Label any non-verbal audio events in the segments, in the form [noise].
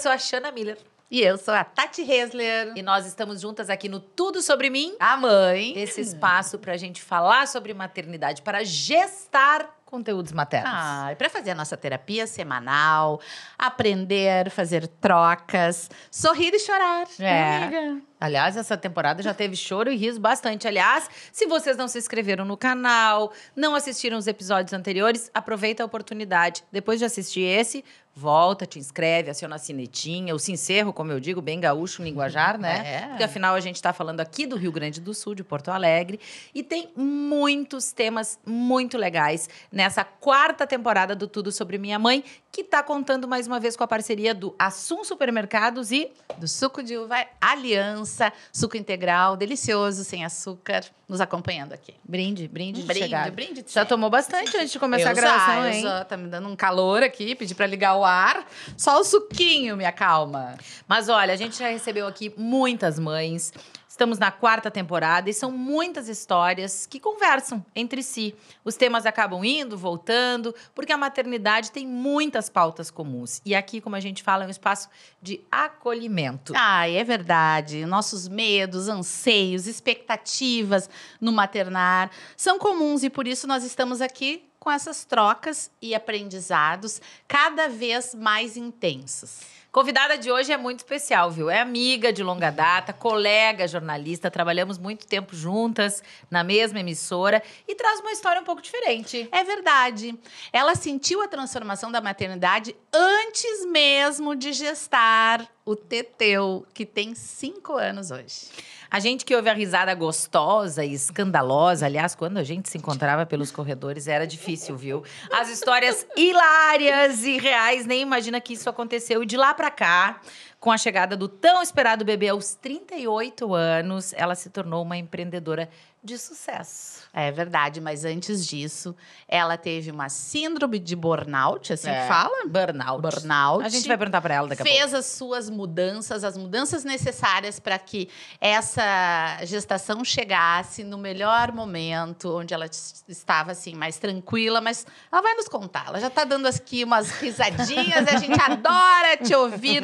sou a Shana Miller. E eu sou a Tati Hesler. E nós estamos juntas aqui no Tudo Sobre Mim. A mãe. Esse hum. espaço pra gente falar sobre maternidade, para gestar conteúdos maternos. Ah, para fazer a nossa terapia semanal, aprender, fazer trocas, sorrir e chorar. É. Amiga. Aliás, essa temporada já teve choro e riso bastante. Aliás, se vocês não se inscreveram no canal, não assistiram os episódios anteriores, aproveita a oportunidade. Depois de assistir esse, volta, te inscreve, aciona a sinetinha, o sincerro, como eu digo, bem gaúcho, linguajar, né? [laughs] É. Porque afinal a gente está falando aqui do Rio Grande do Sul, de Porto Alegre, e tem muitos temas muito legais nessa quarta temporada do Tudo Sobre Minha Mãe, que está contando mais uma vez com a parceria do Assum Supermercados e do Suco de Uva Aliança, suco integral, delicioso, sem açúcar, nos acompanhando aqui. Brinde, brinde um brinde, Brinde, Já tomou bastante antes de começar eu a gravação, hein? tá me dando um calor aqui, pedi para ligar o ar. Só o suquinho me acalma. Mas olha, a gente já recebeu aqui muitas mães. Estamos na quarta temporada e são muitas histórias que conversam entre si. Os temas acabam indo, voltando, porque a maternidade tem muitas pautas comuns. E aqui, como a gente fala, é um espaço de acolhimento. Ai, é verdade. Nossos medos, anseios, expectativas no maternar são comuns e por isso nós estamos aqui com essas trocas e aprendizados cada vez mais intensos. Convidada de hoje é muito especial, viu? É amiga de longa data, colega jornalista, trabalhamos muito tempo juntas na mesma emissora e traz uma história um pouco diferente. É verdade. Ela sentiu a transformação da maternidade antes mesmo de gestar o Teteu, que tem cinco anos hoje. A gente que ouve a risada gostosa e escandalosa, aliás, quando a gente se encontrava pelos corredores era difícil, viu? As histórias hilárias e reais, nem imagina que isso aconteceu. E de lá para cá, com a chegada do tão esperado bebê aos 38 anos, ela se tornou uma empreendedora de sucesso. É verdade, mas antes disso, ela teve uma síndrome de burnout, é assim é. fala? Burnout. Burnout. A gente vai perguntar para ela daqui a pouco. Fez as suas mudanças, as mudanças necessárias para que essa gestação chegasse no melhor momento, onde ela estava assim mais tranquila, mas ela vai nos contar. Ela já está dando aqui umas risadinhas, a gente [laughs] adora te ouvir.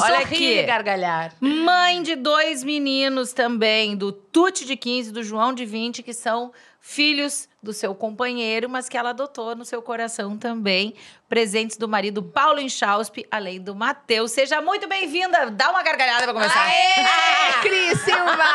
Olha aqui, gargalhar. Mãe de dois meninos também, do Tute de 15 e do João de 20 que são filhos do seu companheiro, mas que ela adotou no seu coração também, presentes do marido Paulo Inchausp, além do Matheus. Seja muito bem-vinda. Dá uma gargalhada para começar. Aê, Cris Silva!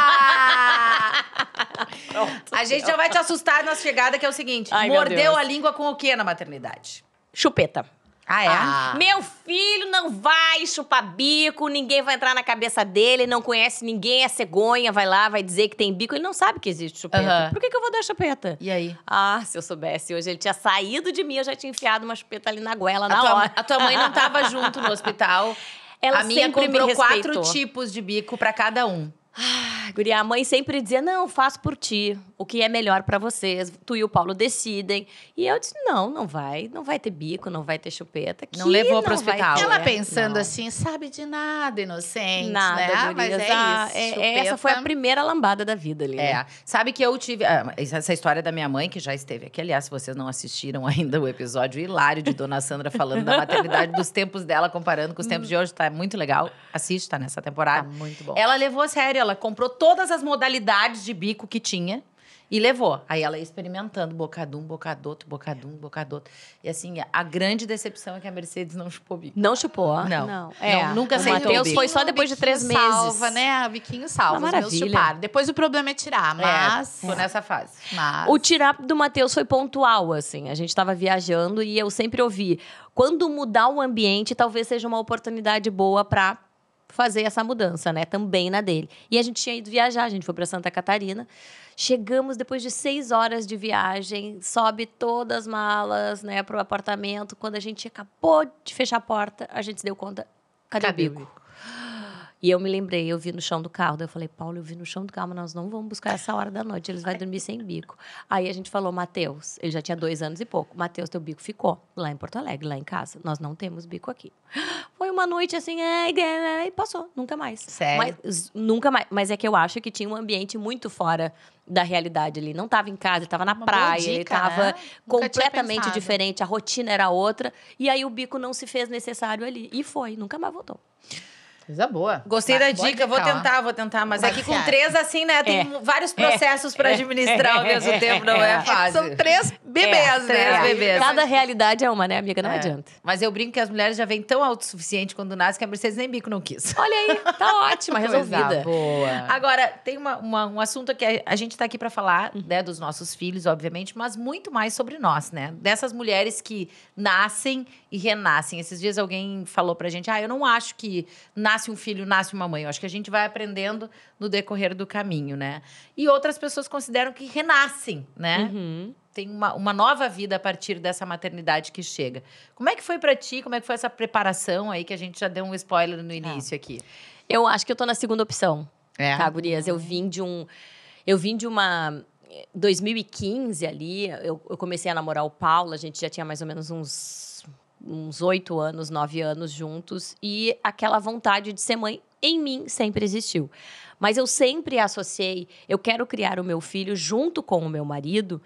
Pronto, a gente já vai te assustar na chegada, que é o seguinte: Ai, mordeu a língua com o que na maternidade? Chupeta. Ah, é? Ah. Meu filho não vai chupar bico, ninguém vai entrar na cabeça dele, não conhece ninguém, é cegonha, vai lá, vai dizer que tem bico. Ele não sabe que existe chupeta. Por que, que eu vou dar chupeta? E aí? Ah, se eu soubesse, hoje ele tinha saído de mim, eu já tinha enfiado uma chupeta ali na goela a na tua, hora. A tua mãe não tava junto no [laughs] hospital. Ela a minha comprou quatro tipos de bico para cada um. Ah, guria, a mãe sempre dizia: não, faço por ti, o que é melhor para vocês. Tu e o Paulo decidem. E eu disse: não, não vai, não vai ter bico, não vai ter chupeta. não levou para o hospital. ela é. pensando não. assim, sabe de nada, inocente. Nada, né? Ah, Gurias, mas é ah, isso. É, é, Essa foi a primeira lambada da vida ali. É. Né? Sabe que eu tive. Ah, essa história da minha mãe, que já esteve aqui. Aliás, se vocês não assistiram [laughs] ainda o episódio hilário de Dona Sandra falando da maternidade, dos tempos dela, comparando com os tempos hum. de hoje, tá muito legal. Assiste, tá nessa temporada. Tá muito bom. Ela levou a sério ela comprou todas as modalidades de bico que tinha e levou. Aí ela ia experimentando bocadum, bocadoto, bocadum, bocadoto. E assim, a grande decepção é que a Mercedes não chupou bico. Não chupou? Não. não. É, não nunca aceitou Mateus Matheus foi só depois de três meses. Salva, né? a biquinho salva. Uma maravilha. Depois o problema é tirar, é, mas... É, tô nessa fase. Mas... O tirar do Matheus foi pontual, assim. A gente tava viajando e eu sempre ouvi... Quando mudar o ambiente, talvez seja uma oportunidade boa para fazer essa mudança, né? Também na dele. E a gente tinha ido viajar, a gente foi para Santa Catarina. Chegamos depois de seis horas de viagem, sobe todas as malas, né, pro apartamento. Quando a gente acabou de fechar a porta, a gente se deu conta. Cadê o bico? E eu me lembrei, eu vi no chão do carro. Daí eu falei, Paulo, eu vi no chão do carro, mas nós não vamos buscar essa hora da noite. Eles vão dormir sem bico. Aí a gente falou, Matheus, ele já tinha dois anos e pouco. Matheus, teu bico ficou lá em Porto Alegre, lá em casa. Nós não temos bico aqui. [gasps] Foi uma noite assim, é, é, é, e passou, nunca mais. Sério? Mas, nunca mais. Mas é que eu acho que tinha um ambiente muito fora da realidade. ali não tava em casa, ele na Uma praia, dica, ele né? completamente diferente, a rotina era outra. E aí o bico não se fez necessário ali. E foi, nunca mais voltou. Coisa boa. Gostei da dica, vou tentar, vou tentar. Mas aqui é com três, assim, né? Tem é. vários processos é. para administrar ao mesmo é. tempo, não é, é, fácil. São três bebês, né? É. Bebês. Cada realidade é uma, né, amiga? Não adianta. Mas eu brinco que as mulheres já vêm tão autossuficiente quando nascem que a Mercedes nem bico não quis. Olha aí, tá ótima, [laughs] resolvida. boa. Agora, tem uma, uma, um assunto que a gente tá aqui para falar, uhum. né, dos nossos filhos, obviamente, mas muito mais sobre nós, né? Dessas mulheres que nascem e renascem. Esses dias alguém falou pra gente, ah, eu não acho que... Na nasce um filho, nasce uma mãe. Eu acho que a gente vai aprendendo no decorrer do caminho, né? E outras pessoas consideram que renascem, né? Uhum. Tem uma, uma nova vida a partir dessa maternidade que chega. Como é que foi para ti? Como é que foi essa preparação aí que a gente já deu um spoiler no ah. início ah. aqui? Eu acho que eu tô na segunda opção. É. Tá, gurias? Eu vim de um. Eu vim de uma. 2015 eh, ali, eu, eu comecei a namorar o Paulo, a gente já tinha mais ou menos uns uns oito anos, nove anos juntos, e aquela vontade de ser mãe em mim sempre existiu. Mas eu sempre associei, eu quero criar o meu filho junto com o meu marido,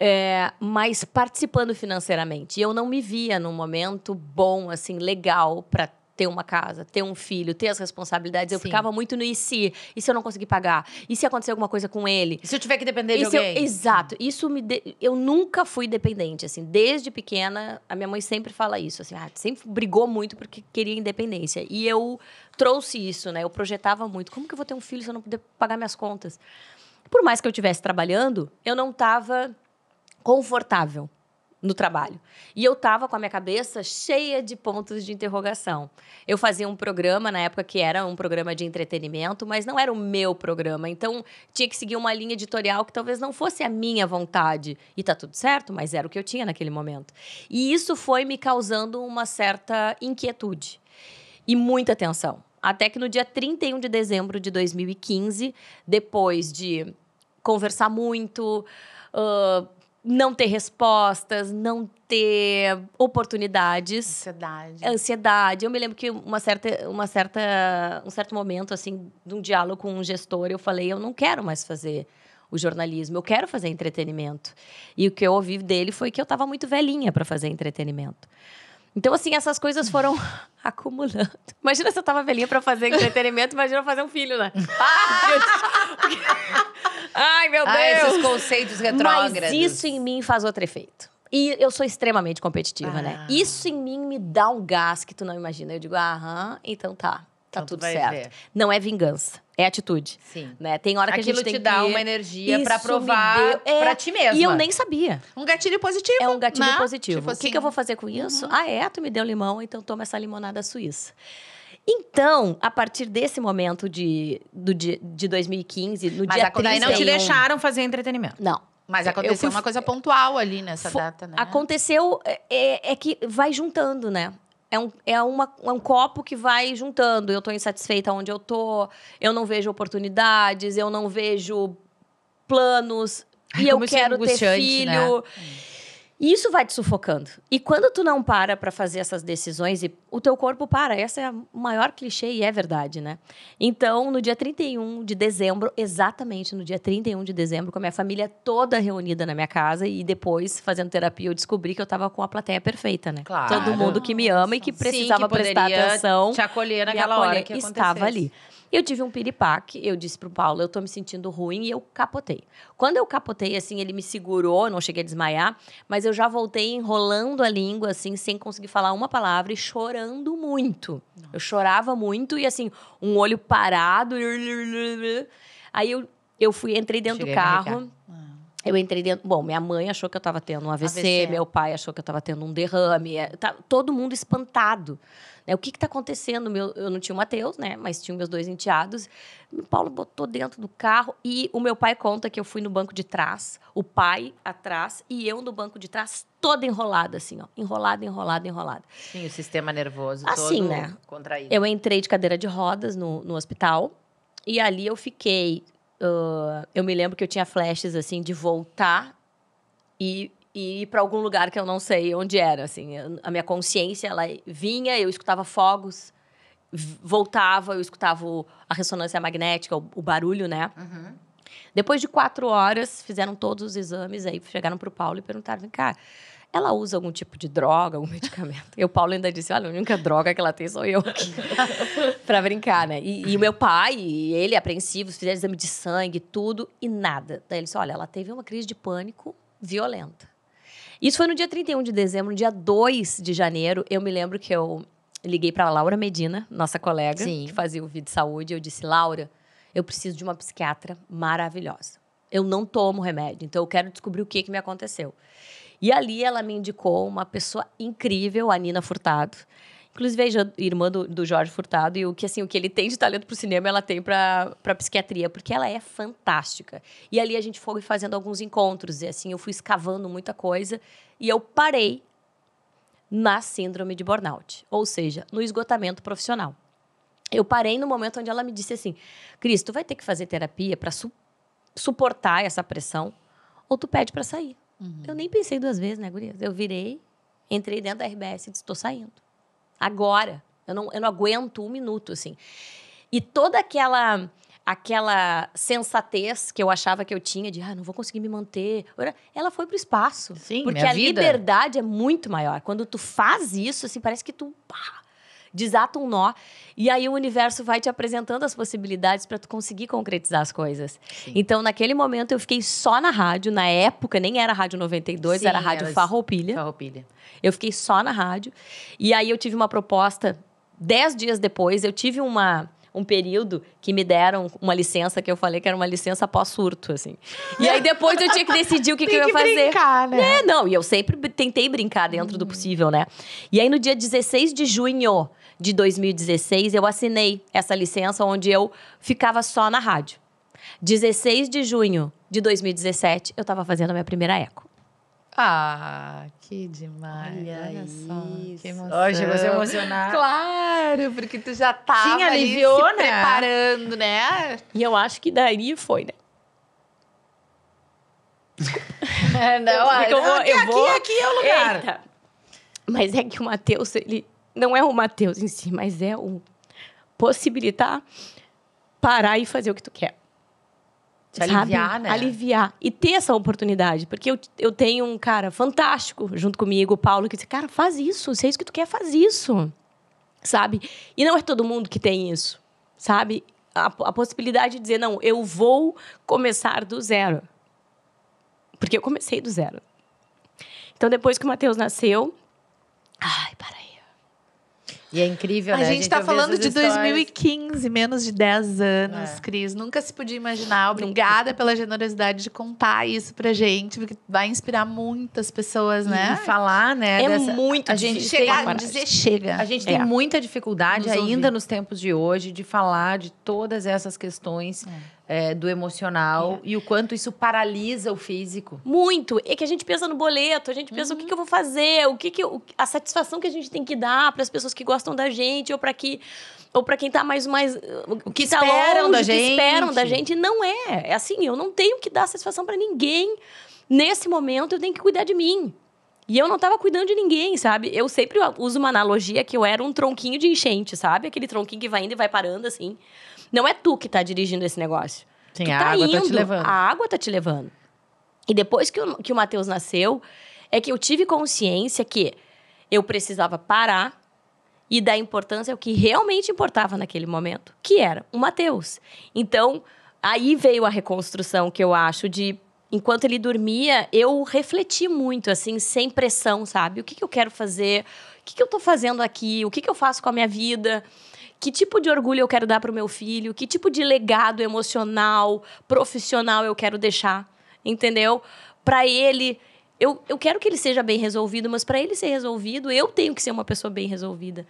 é, mas participando financeiramente. E eu não me via num momento bom, assim, legal para ter uma casa, ter um filho, ter as responsabilidades. Eu Sim. ficava muito no e se? E se eu não conseguir pagar? E se acontecer alguma coisa com ele? E se eu tiver que depender e de alguém? Eu, exato. Isso me de... eu nunca fui dependente, assim, desde pequena, a minha mãe sempre fala isso, assim, ah, sempre brigou muito porque queria independência. E eu trouxe isso, né? Eu projetava muito, como que eu vou ter um filho se eu não puder pagar minhas contas? Por mais que eu estivesse trabalhando, eu não estava confortável no trabalho. E eu estava com a minha cabeça cheia de pontos de interrogação. Eu fazia um programa na época que era um programa de entretenimento, mas não era o meu programa. Então tinha que seguir uma linha editorial que talvez não fosse a minha vontade. E tá tudo certo, mas era o que eu tinha naquele momento. E isso foi me causando uma certa inquietude e muita tensão. Até que no dia 31 de dezembro de 2015, depois de conversar muito, uh, não ter respostas, não ter oportunidades. Ansiedade. Ansiedade. Eu me lembro que uma certa, uma certa, um certo momento, assim, de um diálogo com um gestor, eu falei, eu não quero mais fazer o jornalismo, eu quero fazer entretenimento. E o que eu ouvi dele foi que eu estava muito velhinha para fazer entretenimento. Então, assim, essas coisas foram [laughs] acumulando. Imagina se eu tava velhinha pra fazer entretenimento, imagina fazer um filho, né? [laughs] Ah, Ai, meu Deus! Ah, esses conceitos retrógrados. Mas isso em mim faz outro efeito. E eu sou extremamente competitiva, né? ah. né? Isso em mim me dá um gás que tu não imagina. Eu digo, aham, então tá. Tá então, tudo certo. Ver. Não é vingança. É atitude. Sim. Né? Tem hora que Aquilo a gente tem te dá que... uma energia para provar deu... é... para ti mesma. E eu nem sabia. Um gatilho positivo. É um gatilho né? positivo. Tipo o que, assim... que eu assim, vou fazer com isso? Uhum. Ah, é? Tu me deu limão, então toma essa limonada suíça. Então, a partir desse momento de, do, de, de 2015, no Mas dia 30... Mas não te deixaram fazer entretenimento. Não, mas aconteceu fui... uma coisa pontual ali nessa data, né? Aconteceu, é, é, é, que vai juntando, né? É um, é, uma, é um copo que vai juntando. Eu tô insatisfeita onde eu tô, eu não vejo oportunidades, eu não vejo planos, e eu é quero ter né? filho. Né? E isso vai te sufocando. E quando tu não para para fazer essas decisões e o teu corpo para, essa é o maior clichê e é verdade, né? Então, no dia 31 de dezembro, exatamente no dia 31 de dezembro, com a minha família toda reunida na minha casa e depois fazendo terapia, eu descobri que eu tava com a plateia perfeita, né? Claro. Todo mundo que me ama e que precisava Sim, que prestar atenção, te acolher naquela acolher, hora que estava ali. Eu tive um piripaque, eu disse pro Paulo, eu tô me sentindo ruim e eu capotei. Quando eu capotei, assim, ele me segurou, não cheguei a desmaiar, mas eu já voltei enrolando a língua, assim, sem conseguir falar uma palavra e chorando muito. Eu chorava muito e, assim, um olho parado. Aí eu, eu fui, entrei dentro cheguei do carro. Ah. Eu entrei dentro. Bom, minha mãe achou que eu estava tendo um AVC, AVC, meu pai achou que eu estava tendo um derrame. É, tá, todo mundo espantado. Né? O que está acontecendo? Meu, eu não tinha o Matheus, né? Mas tinha meus dois enteados. O Paulo botou dentro do carro e o meu pai conta que eu fui no banco de trás, o pai atrás e eu no banco de trás, toda enrolada, assim, ó. Enrolada, enrolada, enrolada. Sim, o sistema nervoso assim, todo né? contraído. Eu entrei de cadeira de rodas no, no hospital e ali eu fiquei. Uh, eu me lembro que eu tinha flashes, assim, de voltar e e ir para algum lugar que eu não sei onde era, assim. A minha consciência, ela vinha, eu escutava fogos, voltava, eu escutava a ressonância magnética, o, o barulho, né? Uhum. Depois de quatro horas, fizeram todos os exames, aí chegaram para o Paulo e perguntaram, vem cá, ela usa algum tipo de droga, algum [laughs] medicamento? e o Paulo ainda disse, olha, a única droga que ela tem sou eu [laughs] para brincar, né? E, e o meu pai, e ele, apreensivos, fizeram exame de sangue, tudo, e nada. Daí ele disse, olha, ela teve uma crise de pânico violenta. Isso foi no dia 31 de dezembro, no dia 2 de janeiro, eu me lembro que eu liguei para Laura Medina, nossa colega, Sim. que fazia o vídeo de saúde, eu disse: "Laura, eu preciso de uma psiquiatra maravilhosa. Eu não tomo remédio, então eu quero descobrir o que que me aconteceu". E ali ela me indicou uma pessoa incrível, a Nina Furtado, Inclusive, a irmã do, do Jorge Furtado, e o que assim o que ele tem de talento para o cinema, ela tem para pra psiquiatria, porque ela é fantástica. E ali a gente foi fazendo alguns encontros, e assim, eu fui escavando muita coisa, e eu parei na síndrome de burnout, ou seja, no esgotamento profissional. Eu parei no momento onde ela me disse assim: Cris, tu vai ter que fazer terapia para su suportar essa pressão, ou tu pede para sair. Uhum. Eu nem pensei duas vezes, né, Gurias? Eu virei, entrei dentro da RBS e disse: estou saindo agora. Eu não, eu não aguento um minuto, assim. E toda aquela aquela sensatez que eu achava que eu tinha de ah, não vou conseguir me manter. Ela foi pro espaço. Sim, porque a vida. liberdade é muito maior. Quando tu faz isso, assim, parece que tu desata um nó e aí o universo vai te apresentando as possibilidades para tu conseguir concretizar as coisas. Sim. Então, naquele momento, eu fiquei só na rádio. Na época, nem era Rádio 92, Sim, era Rádio Farroupilha. Farroupilha. Eu fiquei só na rádio. E aí eu tive uma proposta. Dez dias depois, eu tive uma um período que me deram uma licença, que eu falei que era uma licença pós-surto, assim. E aí depois eu tinha que decidir o que, [laughs] que eu ia fazer. brincar, né? É, não, e eu sempre tentei brincar dentro do hum. possível, né? E aí no dia 16 de junho, de 2016, eu assinei essa licença onde eu ficava só na rádio. 16 de junho de 2017, eu estava fazendo a minha primeira eco. Ah, que demais. Olha, Olha só, que emoção. Hoje você emocionar. Claro, porque tu já tava Sim, aliviou, ali se né? preparando, né? E eu acho que daí foi, né? [laughs] não, eu, não, eu, vou, aqui, eu vou... aqui, aqui é o lugar. Eita. Mas é que o Matheus, ele não é o Mateus em si, mas é o possibilitar parar e fazer o que tu quer. Te aliviar, né? Aliviar. E ter essa oportunidade. Porque eu, eu tenho um cara fantástico junto comigo, o Paulo, que disse, cara, faz isso. Se é isso que tu quer, faz isso. Sabe? E não é todo mundo que tem isso. Sabe? A, a possibilidade de dizer, não, eu vou começar do zero. Porque eu comecei do zero. Então, depois que o Matheus nasceu... Ai, para aí. E é incrível, a né? Gente a gente está falando de 2015, menos de 10 anos, é. Cris. Nunca se podia imaginar. Obrigada Nunca. pela generosidade de contar isso pra gente, porque vai inspirar muitas pessoas, né? E falar, né? É dessa... muito a gente chegar, a dizer chega. A gente tem é. muita dificuldade nos ainda ouvir. nos tempos de hoje de falar de todas essas questões. É é, do emocional é. e o quanto isso paralisa o físico. Muito. É que a gente pensa no boleto, a gente pensa uhum. o que, uhum. que, eu vou fazer, o que, que eu, a satisfação que a gente tem que dar para as pessoas que gostam da gente ou para que ou para quem está mais mais uh, o que tá esperam longe, da gente, que esperam da gente não é. É assim, eu não tenho que dar satisfação para ninguém. Nesse momento eu tenho que cuidar de mim. E eu não estava cuidando de ninguém, sabe? Eu sempre uso uma analogia que eu era um tronquinho de enchente, sabe? Aquele tronquinho que vai indo e vai parando assim. Não é tu que tá dirigindo esse negócio. Sim, tu a tá água indo, tá te levando. A água tá te levando. E depois que o, que o Matheus nasceu, é que eu tive consciência que eu precisava parar e dar importância ao que realmente importava naquele momento, que era o Matheus. Então, aí veio a reconstrução que eu acho de enquanto ele dormia, eu refleti muito, assim, sem pressão, sabe? O que, que eu quero fazer? O que, que eu tô fazendo aqui? O que, que eu faço com a minha vida? que tipo de orgulho eu quero dar para o meu filho, que tipo de legado emocional, profissional eu quero deixar, entendeu? Para ele, eu, eu quero que ele seja bem resolvido, mas para ele ser resolvido, eu tenho que ser uma pessoa bem resolvida.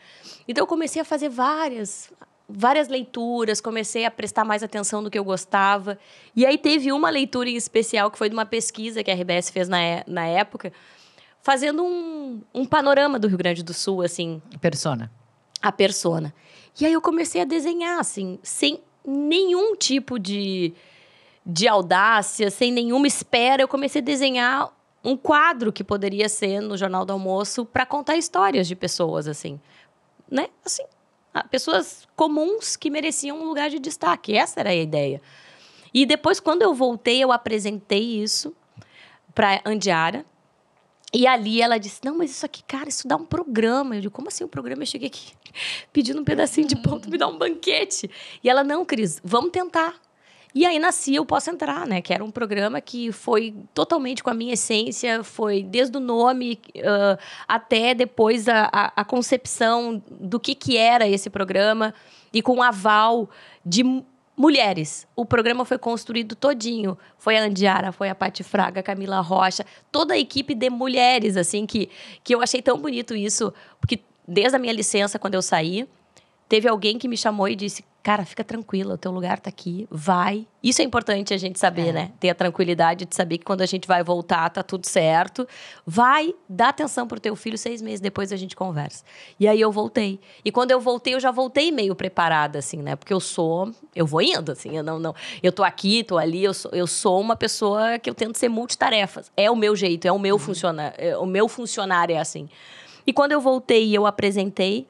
Então eu comecei a fazer várias várias leituras, comecei a prestar mais atenção do que eu gostava. E aí teve uma leitura em especial que foi de uma pesquisa que a RBS fez na, na época, fazendo um, um panorama do Rio Grande do Sul, assim. Persona. A persona. E aí eu comecei a desenhar, assim, sem nenhum tipo de, de audácia, sem nenhuma espera. Eu comecei a desenhar um quadro que poderia ser no Jornal do Almoço para contar histórias de pessoas, assim. Né? Assim, ah, pessoas comuns que mereciam um lugar de destaque. Essa era a ideia. E depois, quando eu voltei, eu apresentei isso para Andiara, e ali ela disse: Não, mas isso aqui, cara, isso dá um programa. Eu digo: Como assim um programa? Eu cheguei aqui [laughs] pedindo um pedacinho de pão, para me dá um banquete. E ela: Não, Cris, vamos tentar. E aí nascia Eu Posso Entrar, né? Que era um programa que foi totalmente com a minha essência, foi desde o nome uh, até depois a, a, a, concepção do que, que era esse programa e com o aval de mulheres. O programa foi construído todinho. Foi a Andiara, foi a Pati Fraga, a Camila Rocha, toda a equipe de mulheres, assim, que, que eu achei tão bonito isso, porque desde a minha licença, quando eu saí, teve alguém que me chamou e disse: Cara, fica tranquila, o teu lugar tá aqui, vai. Isso é importante a gente saber, é. né? Ter a tranquilidade de saber que quando a gente vai voltar, tá tudo certo. Vai, dá atenção pro teu filho, seis meses depois a gente conversa. E aí eu voltei. E quando eu voltei, eu já voltei meio preparada, assim, né? Porque eu sou. Eu vou indo, assim, eu não. não eu tô aqui, tô ali, eu sou, eu sou uma pessoa que eu tento ser multitarefas. É o meu jeito, é o meu uhum. funcionário. É, o meu funcionário é assim. E quando eu voltei e eu apresentei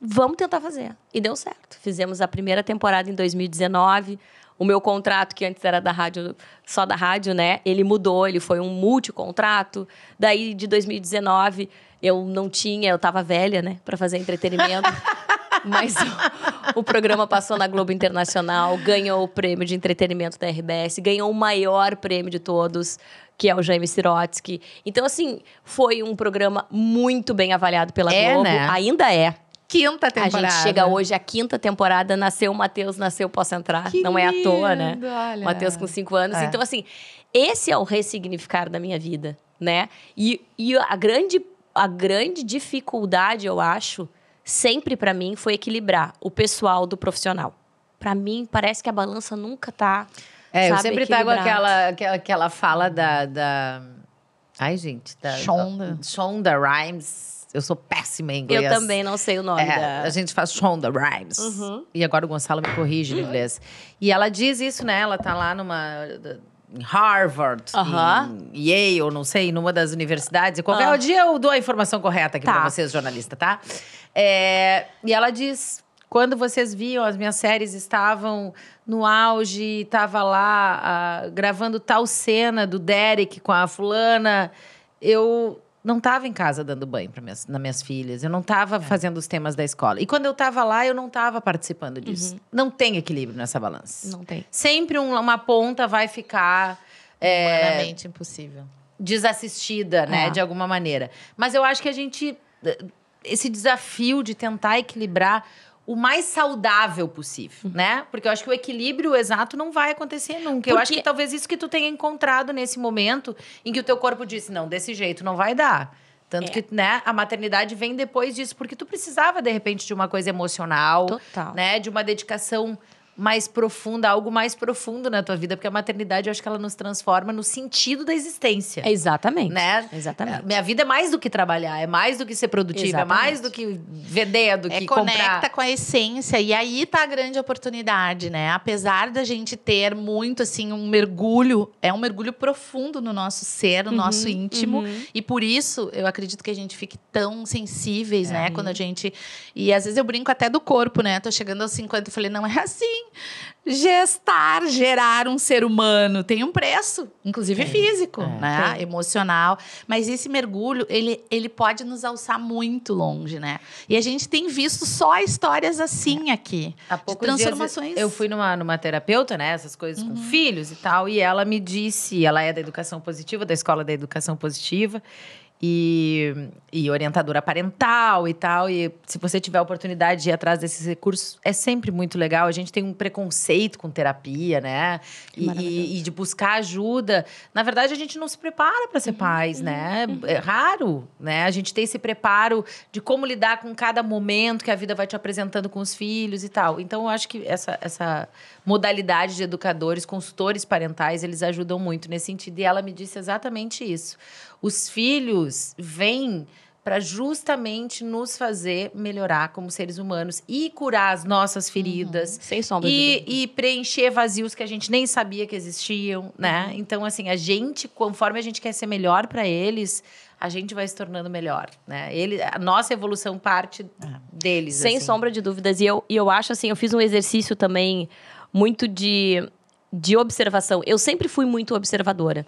vamos tentar fazer. E deu certo. Fizemos a primeira temporada em 2019. O meu contrato, que antes era da rádio, só da rádio, né? Ele mudou, ele foi um multicontrato. Daí, de 2019, eu não tinha, eu tava velha, né? Pra fazer entretenimento. [laughs] Mas o, o, programa passou na Globo Internacional, ganhou o prêmio de entretenimento da RBS, ganhou o maior prêmio de todos, que é o Jaime Sirotsky. Então, assim, foi um programa muito bem avaliado pela é, Globo. Né? Ainda é quinta temporada. A gente chega hoje à quinta temporada, nasceu o Matheus, nasceu Posso Entrar. Que Não é à toa, né? Olha. Matheus com cinco anos. É. Então, assim, esse é o ressignificar da minha vida, né? E, e a, grande, a grande dificuldade, eu acho, sempre para mim, foi equilibrar o pessoal do profissional. Para mim, parece que a balança nunca tá. É, sabe, eu sempre trago aquela, aquela, aquela fala da, da... Ai, gente, da. Shonda. Da, Shonda Rhimes eu sou péssima em inglês. Eu também não sei o nome é, da... A gente faz Shonda rhymes Uhum. E agora o Gonçalo me corrige em uhum. inglês. E ela diz isso, né? Ela tá lá numa... Em Harvard, uhum. em Yale, não sei, numa das universidades. Qualquer uhum. dia eu dou a informação correta aqui tá. pra vocês, jornalista, tá? É, e ela diz quando vocês viam, as minhas séries estavam no auge, estava lá ah, gravando tal cena do Derek com a fulana, eu não estava em casa dando banho para minhas, nas minhas filhas, eu não estava é. fazendo os temas da escola. E quando eu estava lá, eu não estava participando disso. Uhum. Não tem equilíbrio nessa balança. Não tem. Sempre um, uma ponta vai ficar. É, Humanamente é, impossível. Desassistida, né? É. De alguma maneira. Mas eu acho que a gente. Eh, esse desafio de tentar equilibrar o mais saudável possível, uhum. né? Porque eu acho que o equilíbrio exato não vai acontecer nunca. Porque... Eu acho que talvez isso que tu tenha encontrado nesse momento em que o teu corpo disse, não, desse jeito não vai dar. Tanto é. que, né, a maternidade vem depois disso, porque tu precisava, de repente, de uma coisa emocional, Total. né? De uma dedicação mais profunda, algo mais profundo na tua vida, porque a maternidade eu acho que ela nos transforma no sentido da existência. Exatamente. Né? Exatamente. Minha vida é mais do que trabalhar, é mais do que ser produtiva, Exatamente. é mais do que vender, é do é, que conecta comprar. com a essência e aí tá a grande oportunidade, né? Apesar da gente ter muito assim um mergulho, é um mergulho profundo no nosso ser, no uhum, nosso íntimo, uhum. e por isso eu acredito que a gente fique tão sensíveis, né? é, né, uhum. quando a gente e às vezes eu brinco até do corpo, né? Tô chegando aos 50 e falei, não é assim gestar, gerar um ser humano tem um preço, inclusive é, físico, é, né? É. Emocional. Mas esse mergulho, ele, ele pode nos alçar muito longe, né? E a gente tem visto só histórias assim é. aqui. Há transformações. eu fui numa, numa terapeuta, né? Essas coisas uhum. com filhos e tal. E ela me disse, ela é da educação positiva, da escola da educação positiva e, e orientadora parental e tal. E se você tiver a oportunidade de ir atrás desses recursos, é sempre muito legal. A gente tem um preconceito com terapia, né? E, e de buscar ajuda. Na verdade, a gente não se prepara para ser uhum, pais, uhum. né? É raro, né? A gente tem esse preparo de como lidar com cada momento que a vida vai te apresentando com os filhos e tal. Então, eu acho que essa, essa modalidade de educadores, consultores parentais, eles ajudam muito nesse sentido. E ela me disse exatamente isso. Os filhos vêm para justamente nos fazer melhorar como seres humanos e curar as nossas uhum. feridas. Uhum, sem sombra e, e, preencher vazios que a gente nem sabia que existiam, né? Uhum. Então, assim, a gente, conforme a gente quer ser melhor para eles, a gente vai se tornando melhor, né? Ele, a nossa evolução parte é. deles. Sem assim. sombra de dúvidas. E eu, e eu acho, assim, eu fiz um exercício também muito de, de observação. Eu sempre fui muito observadora.